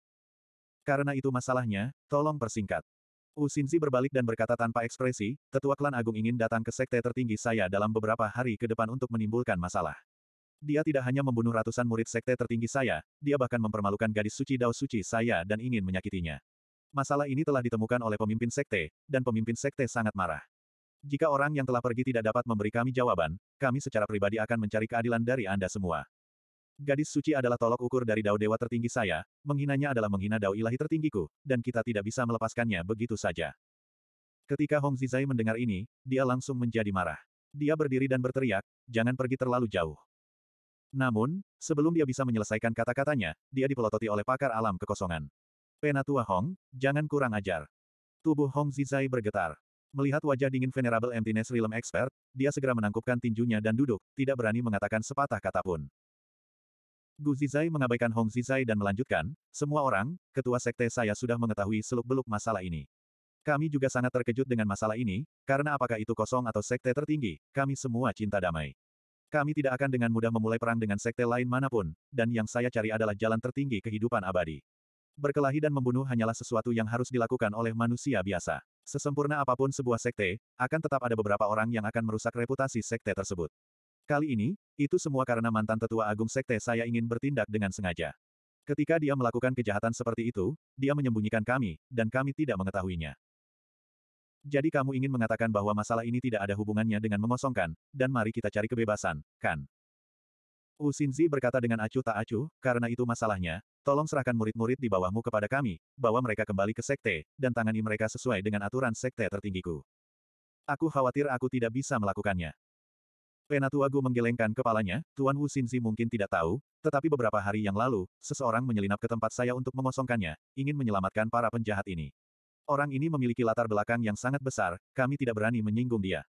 Karena itu masalahnya, tolong persingkat. Usinzi berbalik dan berkata tanpa ekspresi, tetua klan agung ingin datang ke sekte tertinggi saya dalam beberapa hari ke depan untuk menimbulkan masalah. Dia tidak hanya membunuh ratusan murid sekte tertinggi saya, dia bahkan mempermalukan gadis suci Dao Suci saya dan ingin menyakitinya. Masalah ini telah ditemukan oleh pemimpin sekte, dan pemimpin sekte sangat marah. Jika orang yang telah pergi tidak dapat memberi kami jawaban, kami secara pribadi akan mencari keadilan dari Anda semua. Gadis suci adalah tolok ukur dari dao dewa tertinggi saya, menghinanya adalah menghina dao ilahi tertinggiku, dan kita tidak bisa melepaskannya begitu saja. Ketika Hong Zizai mendengar ini, dia langsung menjadi marah. Dia berdiri dan berteriak, jangan pergi terlalu jauh. Namun, sebelum dia bisa menyelesaikan kata-katanya, dia dipelototi oleh pakar alam kekosongan. Penatua Hong, jangan kurang ajar. Tubuh Hong Zizai bergetar. Melihat wajah dingin Venerable Emptiness Realm Expert, dia segera menangkupkan tinjunya dan duduk, tidak berani mengatakan sepatah kata pun. Gu Zizai mengabaikan Hong Zizai dan melanjutkan, semua orang, ketua sekte saya sudah mengetahui seluk-beluk masalah ini. Kami juga sangat terkejut dengan masalah ini, karena apakah itu kosong atau sekte tertinggi, kami semua cinta damai. Kami tidak akan dengan mudah memulai perang dengan sekte lain manapun, dan yang saya cari adalah jalan tertinggi kehidupan abadi. Berkelahi dan membunuh hanyalah sesuatu yang harus dilakukan oleh manusia biasa. Sesempurna apapun sebuah sekte, akan tetap ada beberapa orang yang akan merusak reputasi sekte tersebut. Kali ini, itu semua karena mantan tetua agung sekte saya ingin bertindak dengan sengaja. Ketika dia melakukan kejahatan seperti itu, dia menyembunyikan kami, dan kami tidak mengetahuinya. Jadi kamu ingin mengatakan bahwa masalah ini tidak ada hubungannya dengan mengosongkan, dan mari kita cari kebebasan, kan? Wu Xinzi berkata dengan acuh tak acuh, karena itu masalahnya, tolong serahkan murid-murid di bawahmu kepada kami, bawa mereka kembali ke sekte, dan tangani mereka sesuai dengan aturan sekte tertinggiku. Aku khawatir aku tidak bisa melakukannya. Penatuagu menggelengkan kepalanya, Tuan Wu Xinzi mungkin tidak tahu, tetapi beberapa hari yang lalu, seseorang menyelinap ke tempat saya untuk mengosongkannya, ingin menyelamatkan para penjahat ini. Orang ini memiliki latar belakang yang sangat besar, kami tidak berani menyinggung dia.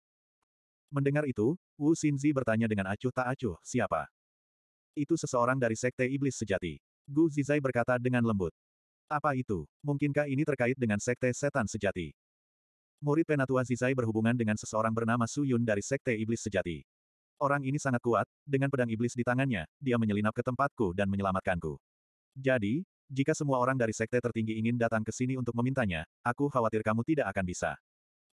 Mendengar itu, Wu Xinzi bertanya dengan acuh tak acuh, siapa? Itu seseorang dari Sekte Iblis Sejati. Gu Zizai berkata dengan lembut. Apa itu? Mungkinkah ini terkait dengan Sekte Setan Sejati? Murid Penatua Zizai berhubungan dengan seseorang bernama Su Yun dari Sekte Iblis Sejati. Orang ini sangat kuat, dengan pedang iblis di tangannya, dia menyelinap ke tempatku dan menyelamatkanku. Jadi, jika semua orang dari sekte tertinggi ingin datang ke sini untuk memintanya, aku khawatir kamu tidak akan bisa.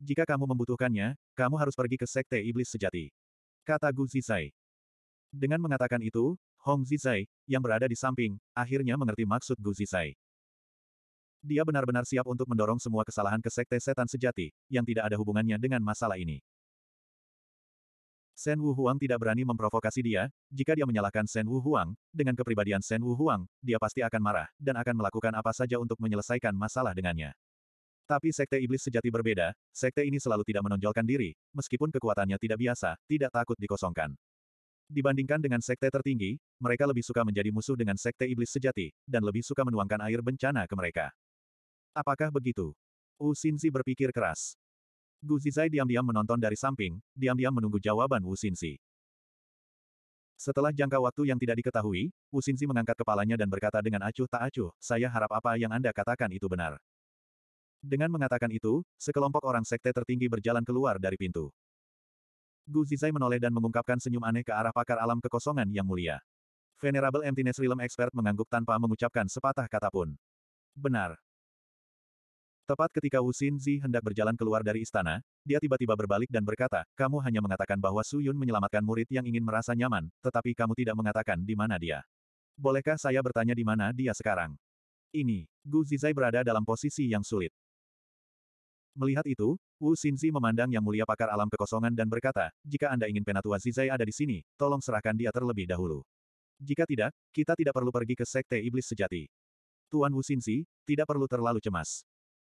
Jika kamu membutuhkannya, kamu harus pergi ke sekte iblis sejati. Kata Gu Zizai. Dengan mengatakan itu, Hong Zizai, yang berada di samping, akhirnya mengerti maksud Gu Zizai. Dia benar-benar siap untuk mendorong semua kesalahan ke sekte setan sejati, yang tidak ada hubungannya dengan masalah ini. Shen Wu Huang tidak berani memprovokasi dia, jika dia menyalahkan Shen Wu Huang, dengan kepribadian Shen Wu Huang, dia pasti akan marah, dan akan melakukan apa saja untuk menyelesaikan masalah dengannya. Tapi Sekte Iblis Sejati berbeda, Sekte ini selalu tidak menonjolkan diri, meskipun kekuatannya tidak biasa, tidak takut dikosongkan. Dibandingkan dengan Sekte tertinggi, mereka lebih suka menjadi musuh dengan Sekte Iblis Sejati, dan lebih suka menuangkan air bencana ke mereka. Apakah begitu? Wu Xinzi berpikir keras. Gu Zizai diam-diam menonton dari samping, diam-diam menunggu jawaban Wu Xinzi. Setelah jangka waktu yang tidak diketahui, Wu Xinzi mengangkat kepalanya dan berkata dengan acuh tak acuh, saya harap apa yang Anda katakan itu benar. Dengan mengatakan itu, sekelompok orang sekte tertinggi berjalan keluar dari pintu. Gu Zizai menoleh dan mengungkapkan senyum aneh ke arah pakar alam kekosongan yang mulia. Venerable Emptiness Realm Expert mengangguk tanpa mengucapkan sepatah kata pun. Benar. Tepat ketika Wu Xinzi hendak berjalan keluar dari istana, dia tiba-tiba berbalik dan berkata, kamu hanya mengatakan bahwa Su Yun menyelamatkan murid yang ingin merasa nyaman, tetapi kamu tidak mengatakan di mana dia. Bolehkah saya bertanya di mana dia sekarang? Ini, Gu Zizai berada dalam posisi yang sulit. Melihat itu, Wu Xinzi memandang yang mulia pakar alam kekosongan dan berkata, jika Anda ingin penatua Zizai ada di sini, tolong serahkan dia terlebih dahulu. Jika tidak, kita tidak perlu pergi ke Sekte Iblis Sejati. Tuan Wu Xinzi, tidak perlu terlalu cemas.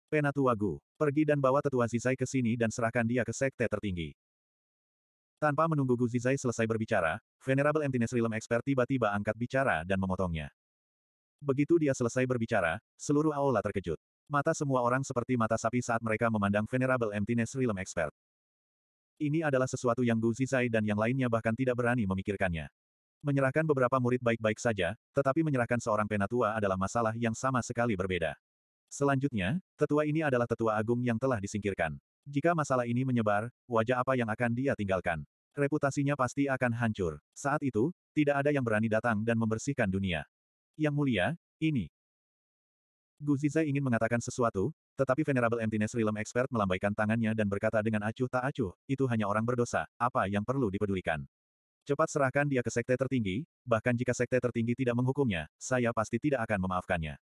Penatu pergi dan bawa tetua Zizai ke sini dan serahkan dia ke sekte tertinggi. Tanpa menunggu Gu Zizai selesai berbicara, Venerable Emptiness Realm Expert tiba-tiba angkat bicara dan memotongnya. Begitu dia selesai berbicara, seluruh aula terkejut. Mata semua orang seperti mata sapi saat mereka memandang Venerable Emptiness Realm Expert. Ini adalah sesuatu yang Gu Zizai dan yang lainnya bahkan tidak berani memikirkannya. Menyerahkan beberapa murid baik-baik saja, tetapi menyerahkan seorang penatua adalah masalah yang sama sekali berbeda. Selanjutnya, tetua ini adalah tetua agung yang telah disingkirkan. Jika masalah ini menyebar, wajah apa yang akan dia tinggalkan? Reputasinya pasti akan hancur. Saat itu, tidak ada yang berani datang dan membersihkan dunia. Yang mulia, ini. Guziza ingin mengatakan sesuatu, tetapi Venerable Emptiness Realm Expert melambaikan tangannya dan berkata dengan acuh tak acuh, itu hanya orang berdosa, apa yang perlu dipedulikan. Cepat serahkan dia ke sekte tertinggi, bahkan jika sekte tertinggi tidak menghukumnya, saya pasti tidak akan memaafkannya.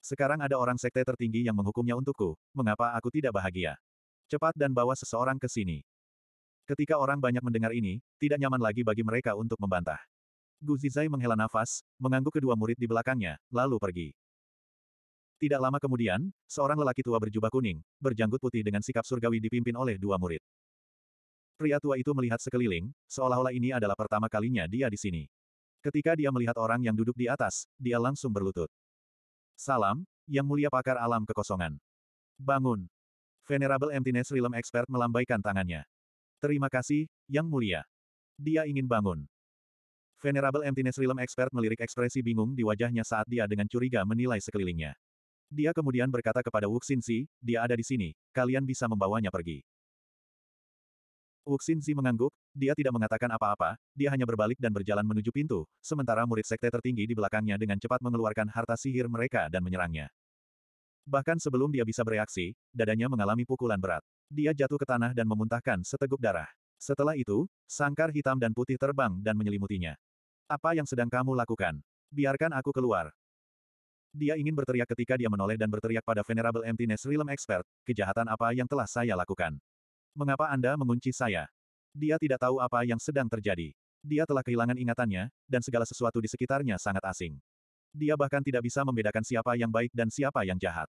Sekarang ada orang sekte tertinggi yang menghukumnya untukku, mengapa aku tidak bahagia? Cepat dan bawa seseorang ke sini. Ketika orang banyak mendengar ini, tidak nyaman lagi bagi mereka untuk membantah. Gu Zizai menghela nafas, mengangguk kedua murid di belakangnya, lalu pergi. Tidak lama kemudian, seorang lelaki tua berjubah kuning, berjanggut putih dengan sikap surgawi dipimpin oleh dua murid. Pria tua itu melihat sekeliling, seolah-olah ini adalah pertama kalinya dia di sini. Ketika dia melihat orang yang duduk di atas, dia langsung berlutut. Salam, Yang Mulia Pakar Alam Kekosongan. Bangun. Venerable Emptiness Realm Expert melambaikan tangannya. Terima kasih, Yang Mulia. Dia ingin bangun. Venerable Emptiness Realm Expert melirik ekspresi bingung di wajahnya saat dia dengan curiga menilai sekelilingnya. Dia kemudian berkata kepada Wuxin Si, dia ada di sini, kalian bisa membawanya pergi. Wuxin mengangguk, dia tidak mengatakan apa-apa, dia hanya berbalik dan berjalan menuju pintu, sementara murid sekte tertinggi di belakangnya dengan cepat mengeluarkan harta sihir mereka dan menyerangnya. Bahkan sebelum dia bisa bereaksi, dadanya mengalami pukulan berat. Dia jatuh ke tanah dan memuntahkan seteguk darah. Setelah itu, sangkar hitam dan putih terbang dan menyelimutinya. Apa yang sedang kamu lakukan? Biarkan aku keluar. Dia ingin berteriak ketika dia menoleh dan berteriak pada Venerable Emptiness Realm Expert, kejahatan apa yang telah saya lakukan. Mengapa Anda mengunci saya? Dia tidak tahu apa yang sedang terjadi. Dia telah kehilangan ingatannya, dan segala sesuatu di sekitarnya sangat asing. Dia bahkan tidak bisa membedakan siapa yang baik dan siapa yang jahat.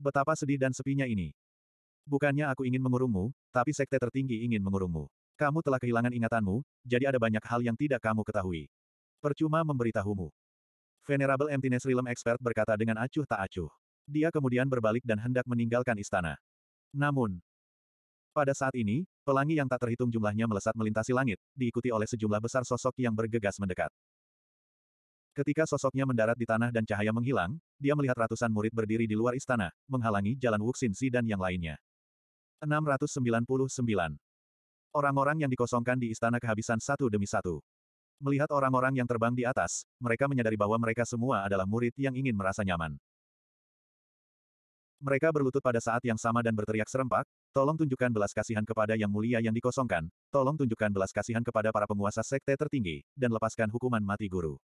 Betapa sedih dan sepinya ini. Bukannya aku ingin mengurungmu, tapi sekte tertinggi ingin mengurungmu. Kamu telah kehilangan ingatanmu, jadi ada banyak hal yang tidak kamu ketahui. Percuma memberitahumu. Venerable Emptiness Realm Expert berkata dengan acuh tak acuh. Dia kemudian berbalik dan hendak meninggalkan istana. Namun, pada saat ini, pelangi yang tak terhitung jumlahnya melesat melintasi langit, diikuti oleh sejumlah besar sosok yang bergegas mendekat. Ketika sosoknya mendarat di tanah dan cahaya menghilang, dia melihat ratusan murid berdiri di luar istana, menghalangi jalan Wuxinsi dan yang lainnya. 699. Orang-orang yang dikosongkan di istana kehabisan satu demi satu. Melihat orang-orang yang terbang di atas, mereka menyadari bahwa mereka semua adalah murid yang ingin merasa nyaman. Mereka berlutut pada saat yang sama dan berteriak serempak, tolong tunjukkan belas kasihan kepada yang mulia yang dikosongkan, tolong tunjukkan belas kasihan kepada para penguasa sekte tertinggi, dan lepaskan hukuman mati guru.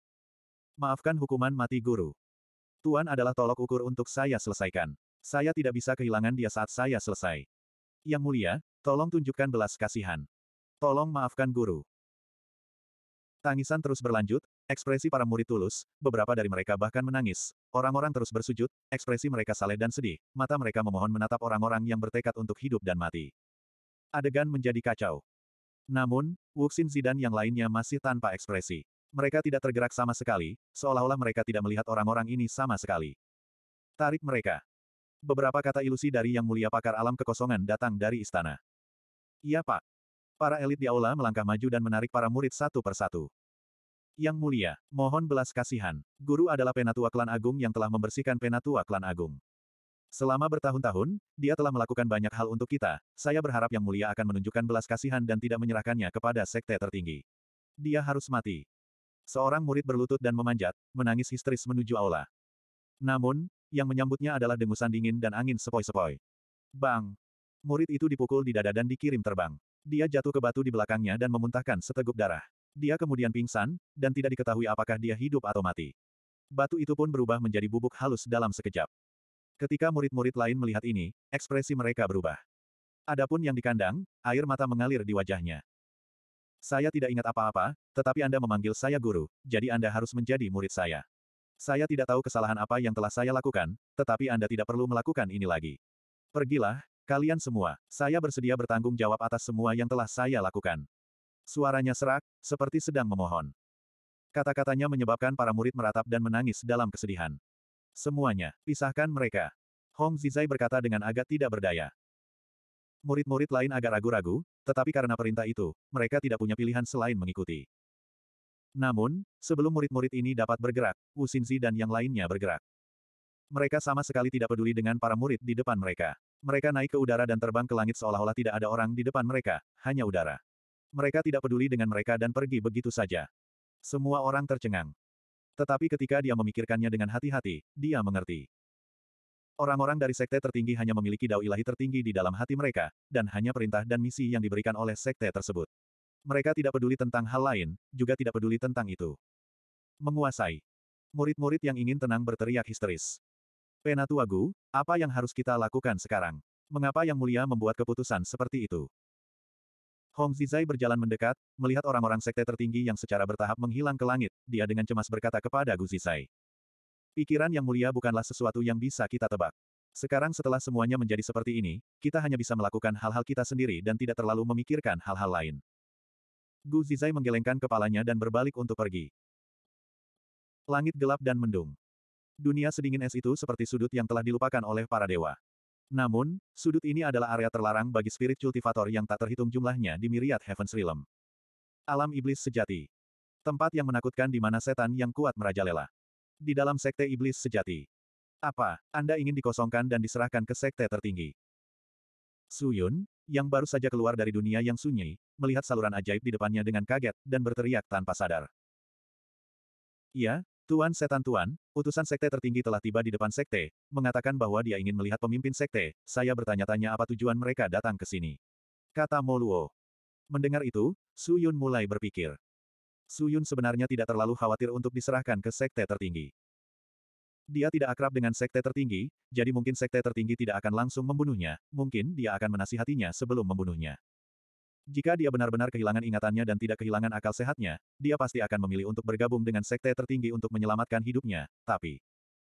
Maafkan hukuman mati guru. Tuan adalah tolok ukur untuk saya selesaikan. Saya tidak bisa kehilangan dia saat saya selesai. Yang mulia, tolong tunjukkan belas kasihan. Tolong maafkan guru. Tangisan terus berlanjut, Ekspresi para murid tulus, beberapa dari mereka bahkan menangis. Orang-orang terus bersujud, ekspresi mereka saleh dan sedih, mata mereka memohon menatap orang-orang yang bertekad untuk hidup dan mati. Adegan menjadi kacau. Namun, Wuxin Zidan yang lainnya masih tanpa ekspresi. Mereka tidak tergerak sama sekali, seolah-olah mereka tidak melihat orang-orang ini sama sekali. Tarik mereka. Beberapa kata ilusi dari Yang Mulia Pakar Alam Kekosongan datang dari istana. Iya pak. Para elit di aula melangkah maju dan menarik para murid satu persatu. Yang mulia, mohon belas kasihan. Guru adalah penatua klan agung yang telah membersihkan penatua klan agung. Selama bertahun-tahun, dia telah melakukan banyak hal untuk kita. Saya berharap yang mulia akan menunjukkan belas kasihan dan tidak menyerahkannya kepada sekte tertinggi. Dia harus mati. Seorang murid berlutut dan memanjat, menangis histeris menuju aula. Namun, yang menyambutnya adalah dengusan dingin dan angin sepoi-sepoi. Bang! Murid itu dipukul di dada dan dikirim terbang. Dia jatuh ke batu di belakangnya dan memuntahkan seteguk darah. Dia kemudian pingsan, dan tidak diketahui apakah dia hidup atau mati. Batu itu pun berubah menjadi bubuk halus dalam sekejap. Ketika murid-murid lain melihat ini, ekspresi mereka berubah. Adapun yang dikandang, air mata mengalir di wajahnya. Saya tidak ingat apa-apa, tetapi Anda memanggil saya guru, jadi Anda harus menjadi murid saya. Saya tidak tahu kesalahan apa yang telah saya lakukan, tetapi Anda tidak perlu melakukan ini lagi. Pergilah, kalian semua. Saya bersedia bertanggung jawab atas semua yang telah saya lakukan. Suaranya serak, seperti sedang memohon. Kata-katanya menyebabkan para murid meratap dan menangis dalam kesedihan. Semuanya, pisahkan mereka. Hong Zizai berkata dengan agak tidak berdaya. Murid-murid lain agak ragu-ragu, tetapi karena perintah itu, mereka tidak punya pilihan selain mengikuti. Namun, sebelum murid-murid ini dapat bergerak, Wu Xinzi dan yang lainnya bergerak. Mereka sama sekali tidak peduli dengan para murid di depan mereka. Mereka naik ke udara dan terbang ke langit seolah-olah tidak ada orang di depan mereka, hanya udara. Mereka tidak peduli dengan mereka dan pergi begitu saja. Semua orang tercengang. Tetapi ketika dia memikirkannya dengan hati-hati, dia mengerti. Orang-orang dari sekte tertinggi hanya memiliki dao ilahi tertinggi di dalam hati mereka, dan hanya perintah dan misi yang diberikan oleh sekte tersebut. Mereka tidak peduli tentang hal lain, juga tidak peduli tentang itu. Menguasai. Murid-murid yang ingin tenang berteriak histeris. Penatuagu, apa yang harus kita lakukan sekarang? Mengapa Yang Mulia membuat keputusan seperti itu? Hong Zizai berjalan mendekat, melihat orang-orang sekte tertinggi yang secara bertahap menghilang ke langit, dia dengan cemas berkata kepada Gu Zizai. Pikiran yang mulia bukanlah sesuatu yang bisa kita tebak. Sekarang setelah semuanya menjadi seperti ini, kita hanya bisa melakukan hal-hal kita sendiri dan tidak terlalu memikirkan hal-hal lain. Gu Zizai menggelengkan kepalanya dan berbalik untuk pergi. Langit gelap dan mendung. Dunia sedingin es itu seperti sudut yang telah dilupakan oleh para dewa. Namun, sudut ini adalah area terlarang bagi spirit cultivator yang tak terhitung jumlahnya di Myriad Heaven's Realm. Alam Iblis Sejati. Tempat yang menakutkan di mana setan yang kuat merajalela. Di dalam Sekte Iblis Sejati. Apa, Anda ingin dikosongkan dan diserahkan ke Sekte tertinggi? Suyun, yang baru saja keluar dari dunia yang sunyi, melihat saluran ajaib di depannya dengan kaget, dan berteriak tanpa sadar. Ia, Tuan Setan Tuan, utusan sekte tertinggi telah tiba di depan sekte, mengatakan bahwa dia ingin melihat pemimpin sekte, saya bertanya-tanya apa tujuan mereka datang ke sini. Kata Moluo. Mendengar itu, Su Yun mulai berpikir. Su Yun sebenarnya tidak terlalu khawatir untuk diserahkan ke sekte tertinggi. Dia tidak akrab dengan sekte tertinggi, jadi mungkin sekte tertinggi tidak akan langsung membunuhnya, mungkin dia akan menasihatinya sebelum membunuhnya. Jika dia benar-benar kehilangan ingatannya dan tidak kehilangan akal sehatnya, dia pasti akan memilih untuk bergabung dengan sekte tertinggi untuk menyelamatkan hidupnya, tapi...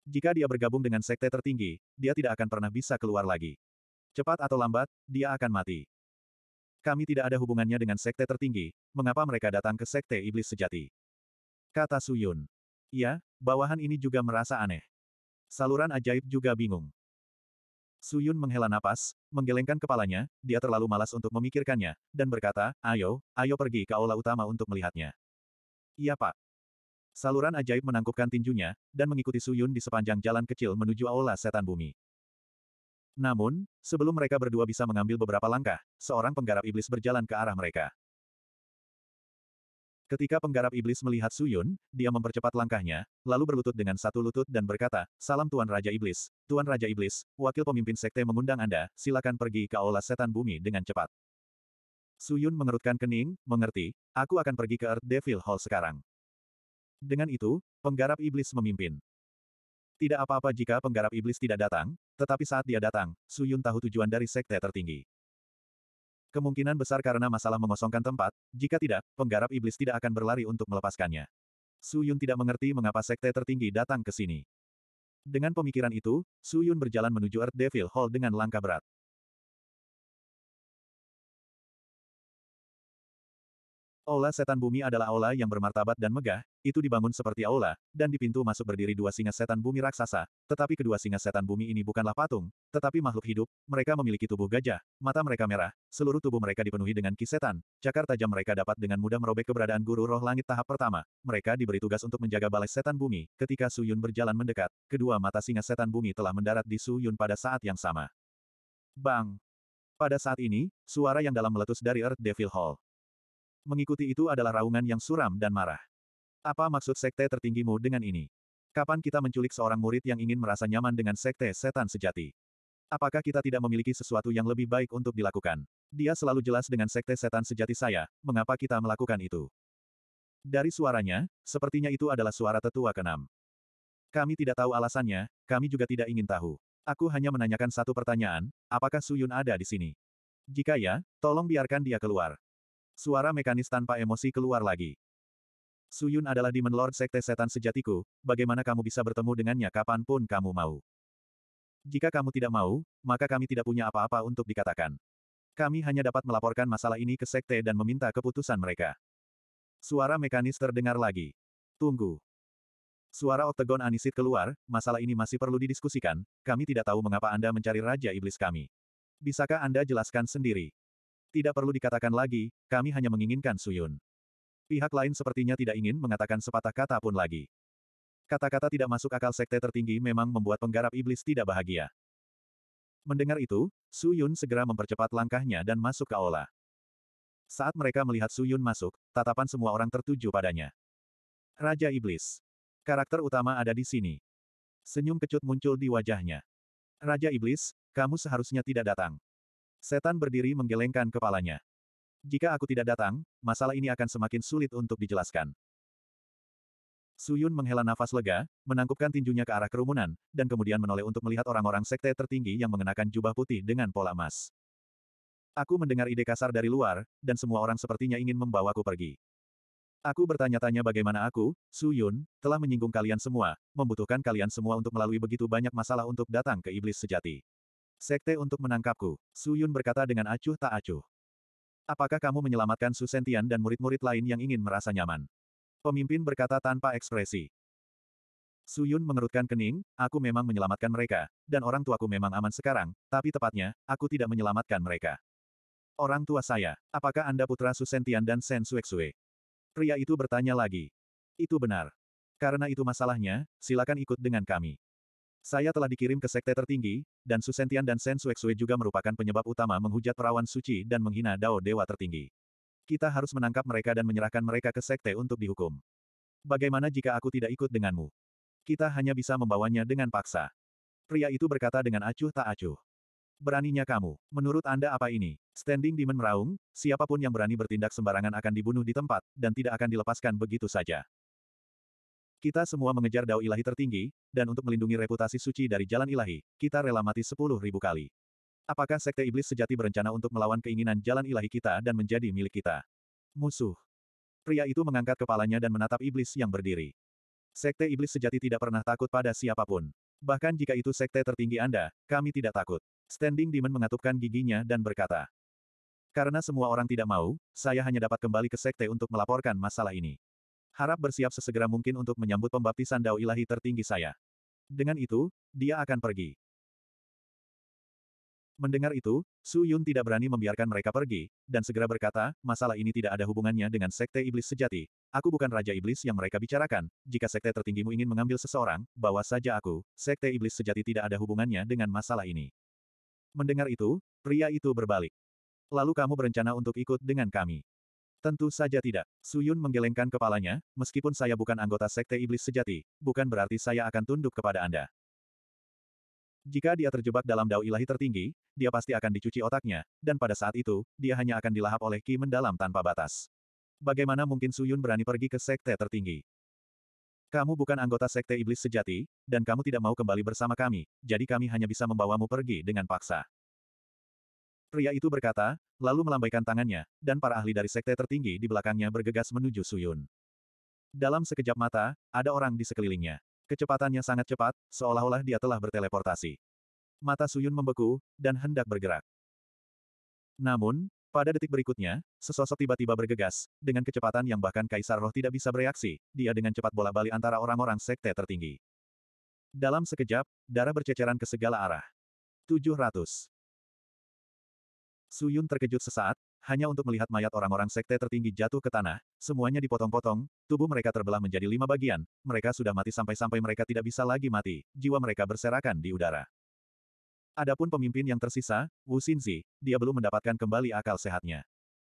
Jika dia bergabung dengan sekte tertinggi, dia tidak akan pernah bisa keluar lagi. Cepat atau lambat, dia akan mati. Kami tidak ada hubungannya dengan sekte tertinggi, mengapa mereka datang ke sekte iblis sejati? Kata Suyun. Ya, bawahan ini juga merasa aneh. Saluran ajaib juga bingung. Su Yun menghela napas, menggelengkan kepalanya, dia terlalu malas untuk memikirkannya, dan berkata, ayo, ayo pergi ke aula utama untuk melihatnya. Iya pak. Saluran ajaib menangkupkan tinjunya, dan mengikuti Su Yun di sepanjang jalan kecil menuju aula setan bumi. Namun, sebelum mereka berdua bisa mengambil beberapa langkah, seorang penggarap iblis berjalan ke arah mereka. Ketika penggarap iblis melihat Suyun, dia mempercepat langkahnya, lalu berlutut dengan satu lutut dan berkata, Salam Tuan Raja Iblis. Tuan Raja Iblis, wakil pemimpin sekte mengundang Anda, silakan pergi ke Aula Setan Bumi dengan cepat. Suyun mengerutkan kening, mengerti, aku akan pergi ke Earth Devil Hall sekarang. Dengan itu, penggarap iblis memimpin. Tidak apa-apa jika penggarap iblis tidak datang, tetapi saat dia datang, Suyun tahu tujuan dari sekte tertinggi. Kemungkinan besar karena masalah mengosongkan tempat, jika tidak, penggarap iblis tidak akan berlari untuk melepaskannya. Su Yun tidak mengerti mengapa sekte tertinggi datang ke sini. Dengan pemikiran itu, Su Yun berjalan menuju Earth Devil Hall dengan langkah berat. Aula setan bumi adalah aula yang bermartabat dan megah, itu dibangun seperti aula, dan di pintu masuk berdiri dua singa setan bumi raksasa, tetapi kedua singa setan bumi ini bukanlah patung, tetapi makhluk hidup, mereka memiliki tubuh gajah, mata mereka merah, seluruh tubuh mereka dipenuhi dengan ki cakar tajam mereka dapat dengan mudah merobek keberadaan guru roh langit tahap pertama, mereka diberi tugas untuk menjaga balai setan bumi, ketika Su Yun berjalan mendekat, kedua mata singa setan bumi telah mendarat di Su Yun pada saat yang sama. Bang! Pada saat ini, suara yang dalam meletus dari Earth Devil Hall. Mengikuti itu adalah raungan yang suram dan marah. Apa maksud sekte tertinggimu dengan ini? Kapan kita menculik seorang murid yang ingin merasa nyaman dengan sekte setan sejati? Apakah kita tidak memiliki sesuatu yang lebih baik untuk dilakukan? Dia selalu jelas dengan sekte setan sejati saya, mengapa kita melakukan itu? Dari suaranya, sepertinya itu adalah suara tetua keenam. Kami tidak tahu alasannya, kami juga tidak ingin tahu. Aku hanya menanyakan satu pertanyaan, apakah Suyun ada di sini? Jika ya, tolong biarkan dia keluar. Suara mekanis tanpa emosi keluar lagi. Suyun adalah Demon Lord Sekte Setan sejatiku, bagaimana kamu bisa bertemu dengannya kapanpun kamu mau. Jika kamu tidak mau, maka kami tidak punya apa-apa untuk dikatakan. Kami hanya dapat melaporkan masalah ini ke Sekte dan meminta keputusan mereka. Suara mekanis terdengar lagi. Tunggu. Suara oktagon Anisit keluar, masalah ini masih perlu didiskusikan, kami tidak tahu mengapa Anda mencari Raja Iblis kami. Bisakah Anda jelaskan sendiri? Tidak perlu dikatakan lagi, kami hanya menginginkan Suyun. Pihak lain sepertinya tidak ingin mengatakan sepatah kata pun lagi. Kata-kata tidak masuk akal sekte tertinggi memang membuat penggarap iblis tidak bahagia. Mendengar itu, Suyun segera mempercepat langkahnya dan masuk ke aula. Saat mereka melihat Suyun masuk, tatapan semua orang tertuju padanya. Raja Iblis. Karakter utama ada di sini. Senyum kecut muncul di wajahnya. Raja Iblis, kamu seharusnya tidak datang. Setan berdiri menggelengkan kepalanya. Jika aku tidak datang, masalah ini akan semakin sulit untuk dijelaskan. Suyun menghela nafas lega, menangkupkan tinjunya ke arah kerumunan, dan kemudian menoleh untuk melihat orang-orang sekte tertinggi yang mengenakan jubah putih dengan pola emas. Aku mendengar ide kasar dari luar, dan semua orang sepertinya ingin membawaku pergi. Aku bertanya-tanya bagaimana aku, Suyun, telah menyinggung kalian semua, membutuhkan kalian semua untuk melalui begitu banyak masalah untuk datang ke iblis sejati. Sekte untuk menangkapku, Su Yun berkata dengan acuh tak acuh. Apakah kamu menyelamatkan Susentian dan murid-murid lain yang ingin merasa nyaman? Pemimpin berkata tanpa ekspresi. Su Yun mengerutkan kening, aku memang menyelamatkan mereka, dan orang tuaku memang aman sekarang, tapi tepatnya, aku tidak menyelamatkan mereka. Orang tua saya, apakah Anda putra Susentian dan Sen Suexue? Pria itu bertanya lagi. Itu benar. Karena itu masalahnya, silakan ikut dengan kami. Saya telah dikirim ke sekte tertinggi, dan Susentian dan Sen Suexue juga merupakan penyebab utama menghujat perawan suci dan menghina Dao Dewa tertinggi. Kita harus menangkap mereka dan menyerahkan mereka ke sekte untuk dihukum. Bagaimana jika aku tidak ikut denganmu? Kita hanya bisa membawanya dengan paksa. Pria itu berkata dengan acuh tak acuh. Beraninya kamu, menurut Anda apa ini? Standing Demon meraung, siapapun yang berani bertindak sembarangan akan dibunuh di tempat, dan tidak akan dilepaskan begitu saja. Kita semua mengejar dao ilahi tertinggi, dan untuk melindungi reputasi suci dari jalan ilahi, kita rela mati sepuluh ribu kali. Apakah sekte iblis sejati berencana untuk melawan keinginan jalan ilahi kita dan menjadi milik kita? Musuh. Pria itu mengangkat kepalanya dan menatap iblis yang berdiri. Sekte iblis sejati tidak pernah takut pada siapapun. Bahkan jika itu sekte tertinggi Anda, kami tidak takut. Standing Demon mengatupkan giginya dan berkata, Karena semua orang tidak mau, saya hanya dapat kembali ke sekte untuk melaporkan masalah ini harap bersiap sesegera mungkin untuk menyambut pembaptisan dao ilahi tertinggi saya. Dengan itu, dia akan pergi. Mendengar itu, Su Yun tidak berani membiarkan mereka pergi, dan segera berkata, masalah ini tidak ada hubungannya dengan sekte iblis sejati. Aku bukan raja iblis yang mereka bicarakan, jika sekte tertinggimu ingin mengambil seseorang, bawa saja aku, sekte iblis sejati tidak ada hubungannya dengan masalah ini. Mendengar itu, pria itu berbalik. Lalu kamu berencana untuk ikut dengan kami. Tentu saja tidak. Suyun menggelengkan kepalanya, meskipun saya bukan anggota Sekte Iblis Sejati, bukan berarti saya akan tunduk kepada Anda. Jika dia terjebak dalam dao ilahi tertinggi, dia pasti akan dicuci otaknya, dan pada saat itu, dia hanya akan dilahap oleh ki mendalam tanpa batas. Bagaimana mungkin Suyun berani pergi ke Sekte tertinggi? Kamu bukan anggota Sekte Iblis Sejati, dan kamu tidak mau kembali bersama kami, jadi kami hanya bisa membawamu pergi dengan paksa. Pria itu berkata, lalu melambaikan tangannya, dan para ahli dari sekte tertinggi di belakangnya bergegas menuju Suyun. Dalam sekejap mata, ada orang di sekelilingnya. Kecepatannya sangat cepat, seolah-olah dia telah berteleportasi. Mata Suyun membeku, dan hendak bergerak. Namun, pada detik berikutnya, sesosok tiba-tiba bergegas, dengan kecepatan yang bahkan Kaisar Roh tidak bisa bereaksi, dia dengan cepat bola balik antara orang-orang sekte tertinggi. Dalam sekejap, darah berceceran ke segala arah. 700. Su Yun terkejut sesaat, hanya untuk melihat mayat orang-orang sekte tertinggi jatuh ke tanah, semuanya dipotong-potong, tubuh mereka terbelah menjadi lima bagian, mereka sudah mati sampai-sampai mereka tidak bisa lagi mati, jiwa mereka berserakan di udara. Adapun pemimpin yang tersisa, Wu Xinzi, dia belum mendapatkan kembali akal sehatnya.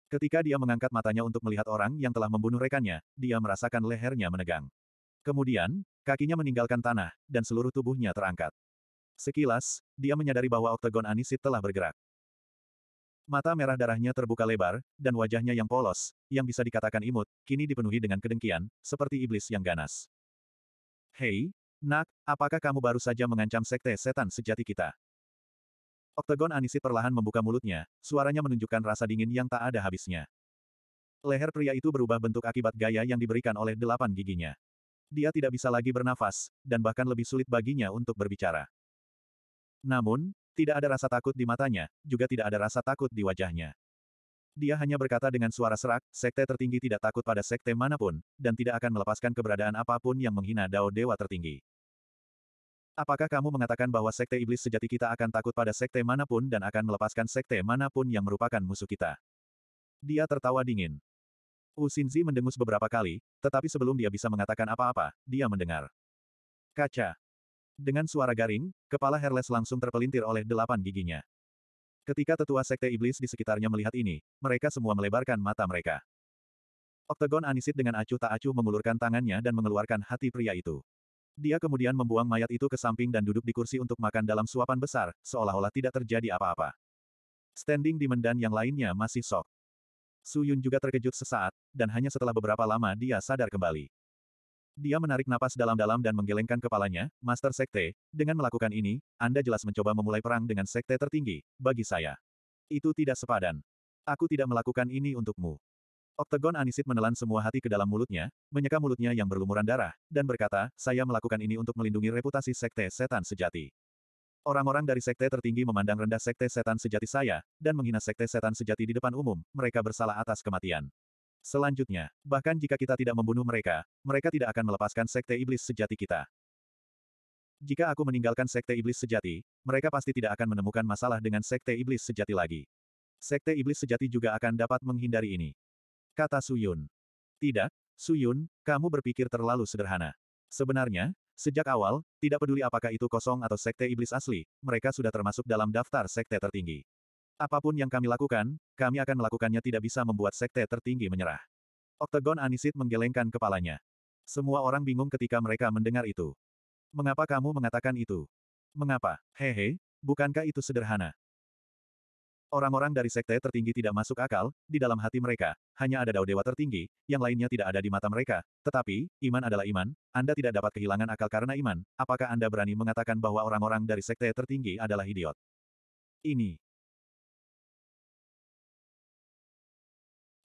Ketika dia mengangkat matanya untuk melihat orang yang telah membunuh rekannya, dia merasakan lehernya menegang. Kemudian, kakinya meninggalkan tanah, dan seluruh tubuhnya terangkat. Sekilas, dia menyadari bahwa oktagon Anisit telah bergerak. Mata merah darahnya terbuka lebar, dan wajahnya yang polos, yang bisa dikatakan imut, kini dipenuhi dengan kedengkian, seperti iblis yang ganas. Hei, nak, apakah kamu baru saja mengancam sekte setan sejati kita? Oktagon Anisit perlahan membuka mulutnya, suaranya menunjukkan rasa dingin yang tak ada habisnya. Leher pria itu berubah bentuk akibat gaya yang diberikan oleh delapan giginya. Dia tidak bisa lagi bernafas, dan bahkan lebih sulit baginya untuk berbicara. Namun, tidak ada rasa takut di matanya, juga tidak ada rasa takut di wajahnya. Dia hanya berkata dengan suara serak, sekte tertinggi tidak takut pada sekte manapun, dan tidak akan melepaskan keberadaan apapun yang menghina Dao Dewa tertinggi. Apakah kamu mengatakan bahwa sekte iblis sejati kita akan takut pada sekte manapun dan akan melepaskan sekte manapun yang merupakan musuh kita? Dia tertawa dingin. Wu Xinzi mendengus beberapa kali, tetapi sebelum dia bisa mengatakan apa-apa, dia mendengar. Kaca. Dengan suara garing, kepala Herles langsung terpelintir oleh delapan giginya. Ketika tetua sekte iblis di sekitarnya melihat ini, mereka semua melebarkan mata mereka. Oktagon Anisit dengan acuh tak acuh mengulurkan tangannya dan mengeluarkan hati pria itu. Dia kemudian membuang mayat itu ke samping dan duduk di kursi untuk makan dalam suapan besar, seolah-olah tidak terjadi apa-apa. Standing di mendan yang lainnya masih sok. Suyun juga terkejut sesaat, dan hanya setelah beberapa lama dia sadar kembali. Dia menarik napas dalam-dalam dan menggelengkan kepalanya, Master Sekte, dengan melakukan ini, Anda jelas mencoba memulai perang dengan Sekte tertinggi, bagi saya. Itu tidak sepadan. Aku tidak melakukan ini untukmu. Oktagon Anisit menelan semua hati ke dalam mulutnya, menyeka mulutnya yang berlumuran darah, dan berkata, saya melakukan ini untuk melindungi reputasi sekte setan sejati. Orang-orang dari sekte tertinggi memandang rendah sekte setan sejati saya, dan menghina sekte setan sejati di depan umum, mereka bersalah atas kematian. Selanjutnya, bahkan jika kita tidak membunuh mereka, mereka tidak akan melepaskan sekte iblis sejati kita. Jika aku meninggalkan sekte iblis sejati, mereka pasti tidak akan menemukan masalah dengan sekte iblis sejati lagi. Sekte iblis sejati juga akan dapat menghindari ini. Kata Suyun. Tidak, Suyun, kamu berpikir terlalu sederhana. Sebenarnya, Sejak awal, tidak peduli apakah itu kosong atau sekte iblis asli, mereka sudah termasuk dalam daftar sekte tertinggi. Apapun yang kami lakukan, kami akan melakukannya tidak bisa membuat sekte tertinggi menyerah. Oktagon Anisit menggelengkan kepalanya. Semua orang bingung ketika mereka mendengar itu. Mengapa kamu mengatakan itu? Mengapa? Hehe, bukankah itu sederhana? Orang-orang dari sekte tertinggi tidak masuk akal, di dalam hati mereka, hanya ada Dao dewa tertinggi, yang lainnya tidak ada di mata mereka, tetapi, iman adalah iman, Anda tidak dapat kehilangan akal karena iman, apakah Anda berani mengatakan bahwa orang-orang dari sekte tertinggi adalah idiot? Ini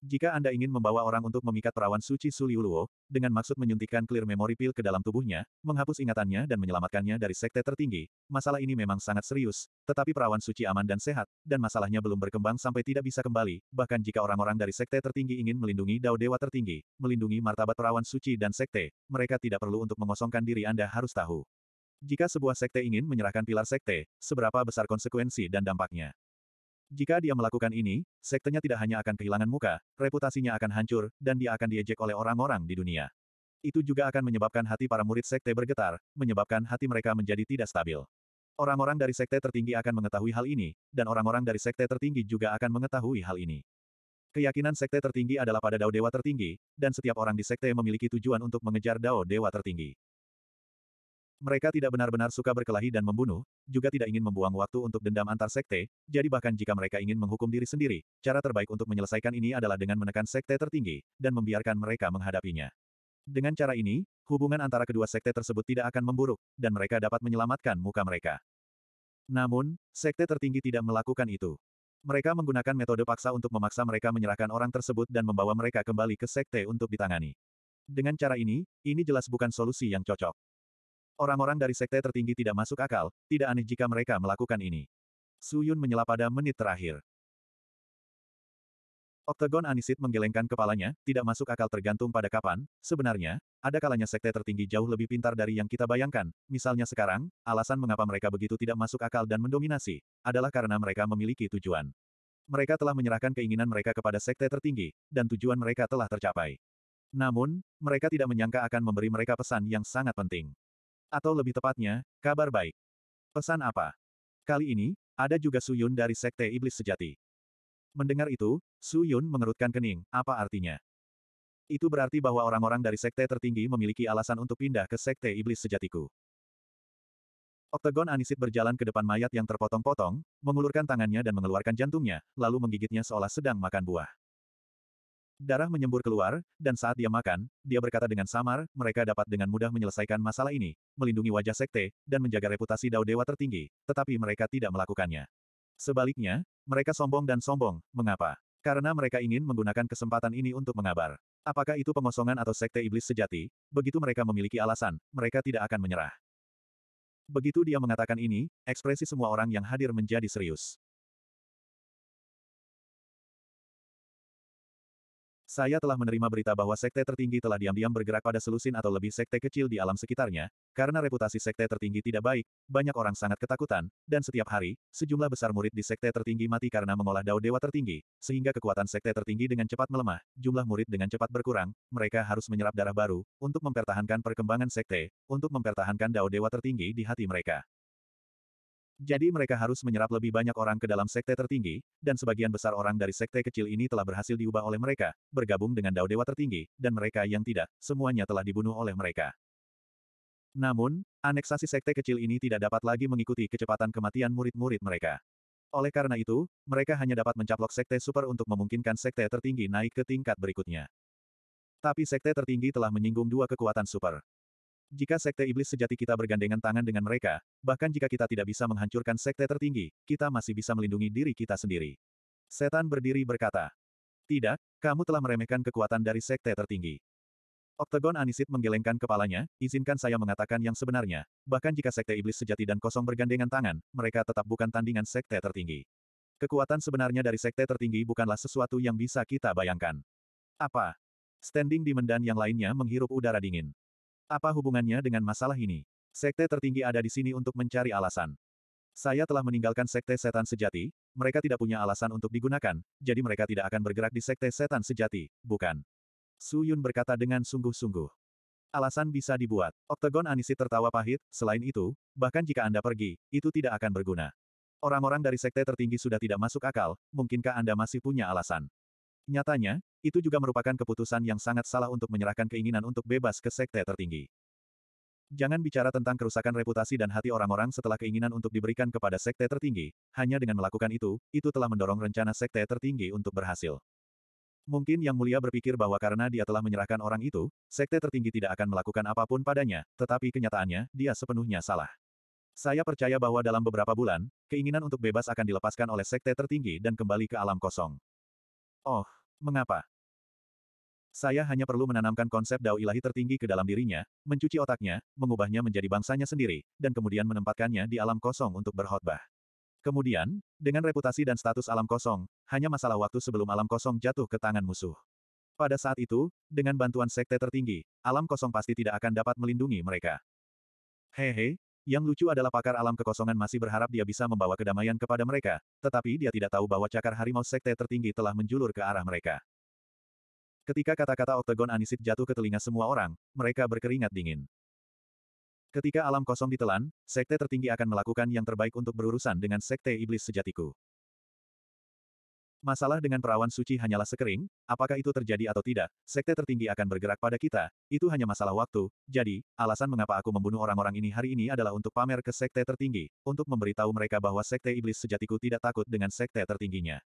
Jika Anda ingin membawa orang untuk memikat perawan suci Suliuluo, dengan maksud menyuntikkan clear memory pill ke dalam tubuhnya, menghapus ingatannya dan menyelamatkannya dari sekte tertinggi, masalah ini memang sangat serius, tetapi perawan suci aman dan sehat, dan masalahnya belum berkembang sampai tidak bisa kembali, bahkan jika orang-orang dari sekte tertinggi ingin melindungi Dao Dewa tertinggi, melindungi martabat perawan suci dan sekte, mereka tidak perlu untuk mengosongkan diri Anda harus tahu. Jika sebuah sekte ingin menyerahkan pilar sekte, seberapa besar konsekuensi dan dampaknya. Jika dia melakukan ini, sektenya tidak hanya akan kehilangan muka, reputasinya akan hancur, dan dia akan diejek oleh orang-orang di dunia. Itu juga akan menyebabkan hati para murid sekte bergetar, menyebabkan hati mereka menjadi tidak stabil. Orang-orang dari sekte tertinggi akan mengetahui hal ini, dan orang-orang dari sekte tertinggi juga akan mengetahui hal ini. Keyakinan sekte tertinggi adalah pada dao dewa tertinggi, dan setiap orang di sekte memiliki tujuan untuk mengejar dao dewa tertinggi. Mereka tidak benar-benar suka berkelahi dan membunuh, juga tidak ingin membuang waktu untuk dendam antar sekte, jadi bahkan jika mereka ingin menghukum diri sendiri, cara terbaik untuk menyelesaikan ini adalah dengan menekan sekte tertinggi, dan membiarkan mereka menghadapinya. Dengan cara ini, hubungan antara kedua sekte tersebut tidak akan memburuk, dan mereka dapat menyelamatkan muka mereka. Namun, sekte tertinggi tidak melakukan itu. Mereka menggunakan metode paksa untuk memaksa mereka menyerahkan orang tersebut dan membawa mereka kembali ke sekte untuk ditangani. Dengan cara ini, ini jelas bukan solusi yang cocok. Orang-orang dari sekte tertinggi tidak masuk akal, tidak aneh jika mereka melakukan ini. Su Yun menyela pada menit terakhir. Oktagon Anisit menggelengkan kepalanya, tidak masuk akal tergantung pada kapan, sebenarnya, ada kalanya sekte tertinggi jauh lebih pintar dari yang kita bayangkan, misalnya sekarang, alasan mengapa mereka begitu tidak masuk akal dan mendominasi, adalah karena mereka memiliki tujuan. Mereka telah menyerahkan keinginan mereka kepada sekte tertinggi, dan tujuan mereka telah tercapai. Namun, mereka tidak menyangka akan memberi mereka pesan yang sangat penting. Atau lebih tepatnya, kabar baik. Pesan apa? Kali ini, ada juga Su Yun dari Sekte Iblis Sejati. Mendengar itu, Su Yun mengerutkan kening, apa artinya? Itu berarti bahwa orang-orang dari Sekte tertinggi memiliki alasan untuk pindah ke Sekte Iblis Sejatiku. Oktagon Anisit berjalan ke depan mayat yang terpotong-potong, mengulurkan tangannya dan mengeluarkan jantungnya, lalu menggigitnya seolah sedang makan buah. Darah menyembur keluar, dan saat dia makan, dia berkata dengan samar, mereka dapat dengan mudah menyelesaikan masalah ini, melindungi wajah sekte, dan menjaga reputasi Dao Dewa tertinggi, tetapi mereka tidak melakukannya. Sebaliknya, mereka sombong dan sombong, mengapa? Karena mereka ingin menggunakan kesempatan ini untuk mengabar. Apakah itu pengosongan atau sekte iblis sejati? Begitu mereka memiliki alasan, mereka tidak akan menyerah. Begitu dia mengatakan ini, ekspresi semua orang yang hadir menjadi serius. Saya telah menerima berita bahwa sekte tertinggi telah diam-diam bergerak pada selusin atau lebih sekte kecil di alam sekitarnya, karena reputasi sekte tertinggi tidak baik, banyak orang sangat ketakutan, dan setiap hari, sejumlah besar murid di sekte tertinggi mati karena mengolah dao dewa tertinggi, sehingga kekuatan sekte tertinggi dengan cepat melemah, jumlah murid dengan cepat berkurang, mereka harus menyerap darah baru, untuk mempertahankan perkembangan sekte, untuk mempertahankan dao dewa tertinggi di hati mereka. Jadi mereka harus menyerap lebih banyak orang ke dalam sekte tertinggi, dan sebagian besar orang dari sekte kecil ini telah berhasil diubah oleh mereka, bergabung dengan Dao Dewa tertinggi, dan mereka yang tidak, semuanya telah dibunuh oleh mereka. Namun, aneksasi sekte kecil ini tidak dapat lagi mengikuti kecepatan kematian murid-murid mereka. Oleh karena itu, mereka hanya dapat mencaplok sekte super untuk memungkinkan sekte tertinggi naik ke tingkat berikutnya. Tapi sekte tertinggi telah menyinggung dua kekuatan super. Jika sekte iblis sejati kita bergandengan tangan dengan mereka, bahkan jika kita tidak bisa menghancurkan sekte tertinggi, kita masih bisa melindungi diri kita sendiri. Setan berdiri berkata, Tidak, kamu telah meremehkan kekuatan dari sekte tertinggi. Oktagon Anisit menggelengkan kepalanya, izinkan saya mengatakan yang sebenarnya, bahkan jika sekte iblis sejati dan kosong bergandengan tangan, mereka tetap bukan tandingan sekte tertinggi. Kekuatan sebenarnya dari sekte tertinggi bukanlah sesuatu yang bisa kita bayangkan. Apa? Standing di mendan yang lainnya menghirup udara dingin. Apa hubungannya dengan masalah ini? Sekte tertinggi ada di sini untuk mencari alasan. Saya telah meninggalkan sekte setan sejati, mereka tidak punya alasan untuk digunakan, jadi mereka tidak akan bergerak di sekte setan sejati, bukan? Su Yun berkata dengan sungguh-sungguh. Alasan bisa dibuat. Oktagon Anisit tertawa pahit, selain itu, bahkan jika Anda pergi, itu tidak akan berguna. Orang-orang dari sekte tertinggi sudah tidak masuk akal, mungkinkah Anda masih punya alasan? Nyatanya, itu juga merupakan keputusan yang sangat salah untuk menyerahkan keinginan untuk bebas ke sekte tertinggi. Jangan bicara tentang kerusakan reputasi dan hati orang-orang setelah keinginan untuk diberikan kepada sekte tertinggi, hanya dengan melakukan itu, itu telah mendorong rencana sekte tertinggi untuk berhasil. Mungkin Yang Mulia berpikir bahwa karena dia telah menyerahkan orang itu, sekte tertinggi tidak akan melakukan apapun padanya, tetapi kenyataannya, dia sepenuhnya salah. Saya percaya bahwa dalam beberapa bulan, keinginan untuk bebas akan dilepaskan oleh sekte tertinggi dan kembali ke alam kosong. Oh, mengapa? Saya hanya perlu menanamkan konsep dao ilahi tertinggi ke dalam dirinya, mencuci otaknya, mengubahnya menjadi bangsanya sendiri, dan kemudian menempatkannya di alam kosong untuk berkhotbah. Kemudian, dengan reputasi dan status alam kosong, hanya masalah waktu sebelum alam kosong jatuh ke tangan musuh. Pada saat itu, dengan bantuan sekte tertinggi, alam kosong pasti tidak akan dapat melindungi mereka. Hehe, yang lucu adalah pakar alam kekosongan masih berharap dia bisa membawa kedamaian kepada mereka, tetapi dia tidak tahu bahwa cakar harimau sekte tertinggi telah menjulur ke arah mereka. Ketika kata-kata oktagon anisit jatuh ke telinga semua orang, mereka berkeringat dingin. Ketika alam kosong ditelan, sekte tertinggi akan melakukan yang terbaik untuk berurusan dengan sekte iblis sejatiku. Masalah dengan perawan suci hanyalah sekering, apakah itu terjadi atau tidak, sekte tertinggi akan bergerak pada kita, itu hanya masalah waktu, jadi, alasan mengapa aku membunuh orang-orang ini hari ini adalah untuk pamer ke sekte tertinggi, untuk memberitahu mereka bahwa sekte iblis sejatiku tidak takut dengan sekte tertingginya.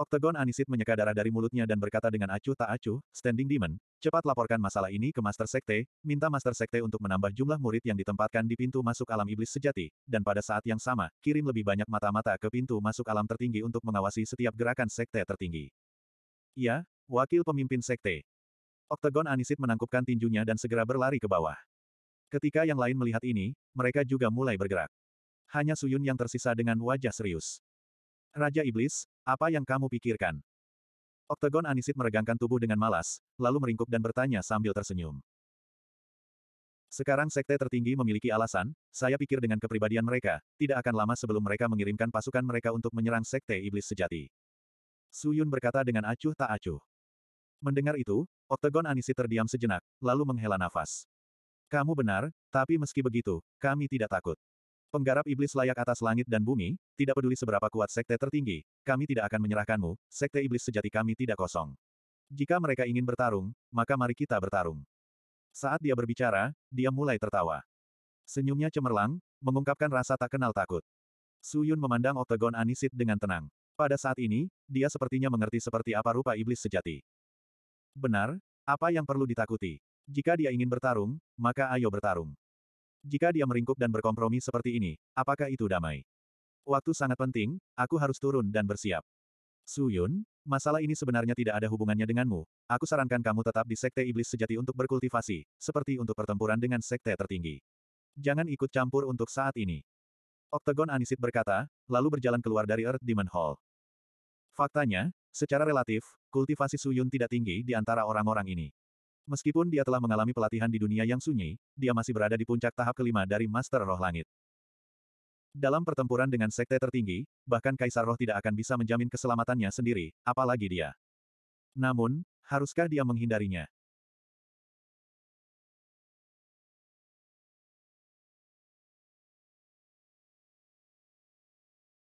Oktagon Anisit menyeka darah dari mulutnya dan berkata dengan acuh tak acuh, Standing Demon, cepat laporkan masalah ini ke Master Sekte, minta Master Sekte untuk menambah jumlah murid yang ditempatkan di pintu masuk alam iblis sejati, dan pada saat yang sama, kirim lebih banyak mata-mata ke pintu masuk alam tertinggi untuk mengawasi setiap gerakan Sekte tertinggi. Ya, Wakil Pemimpin Sekte. Oktagon Anisit menangkupkan tinjunya dan segera berlari ke bawah. Ketika yang lain melihat ini, mereka juga mulai bergerak. Hanya Suyun yang tersisa dengan wajah serius. Raja Iblis, apa yang kamu pikirkan? Oktagon Anisit meregangkan tubuh dengan malas, lalu meringkuk dan bertanya sambil tersenyum. Sekarang sekte tertinggi memiliki alasan, saya pikir dengan kepribadian mereka, tidak akan lama sebelum mereka mengirimkan pasukan mereka untuk menyerang sekte iblis sejati. Suyun berkata dengan acuh tak acuh. Mendengar itu, Oktagon Anisit terdiam sejenak, lalu menghela nafas. Kamu benar, tapi meski begitu, kami tidak takut. Penggarap iblis layak atas langit dan bumi, tidak peduli seberapa kuat sekte tertinggi, kami tidak akan menyerahkanmu, sekte iblis sejati kami tidak kosong. Jika mereka ingin bertarung, maka mari kita bertarung. Saat dia berbicara, dia mulai tertawa. Senyumnya cemerlang, mengungkapkan rasa tak kenal takut. Suyun memandang oktagon Anisit dengan tenang. Pada saat ini, dia sepertinya mengerti seperti apa rupa iblis sejati. Benar, apa yang perlu ditakuti? Jika dia ingin bertarung, maka ayo bertarung. Jika dia meringkuk dan berkompromi seperti ini, apakah itu damai? Waktu sangat penting, aku harus turun dan bersiap. Suyun, masalah ini sebenarnya tidak ada hubungannya denganmu. Aku sarankan kamu tetap di Sekte Iblis Sejati untuk berkultivasi, seperti untuk pertempuran dengan Sekte tertinggi. Jangan ikut campur untuk saat ini. Oktagon Anisit berkata, lalu berjalan keluar dari Earth Demon Hall. Faktanya, secara relatif, kultivasi Suyun tidak tinggi di antara orang-orang ini. Meskipun dia telah mengalami pelatihan di dunia yang sunyi, dia masih berada di puncak tahap kelima dari Master Roh Langit. Dalam pertempuran dengan sekte tertinggi, bahkan Kaisar Roh tidak akan bisa menjamin keselamatannya sendiri, apalagi dia. Namun, haruskah dia menghindarinya?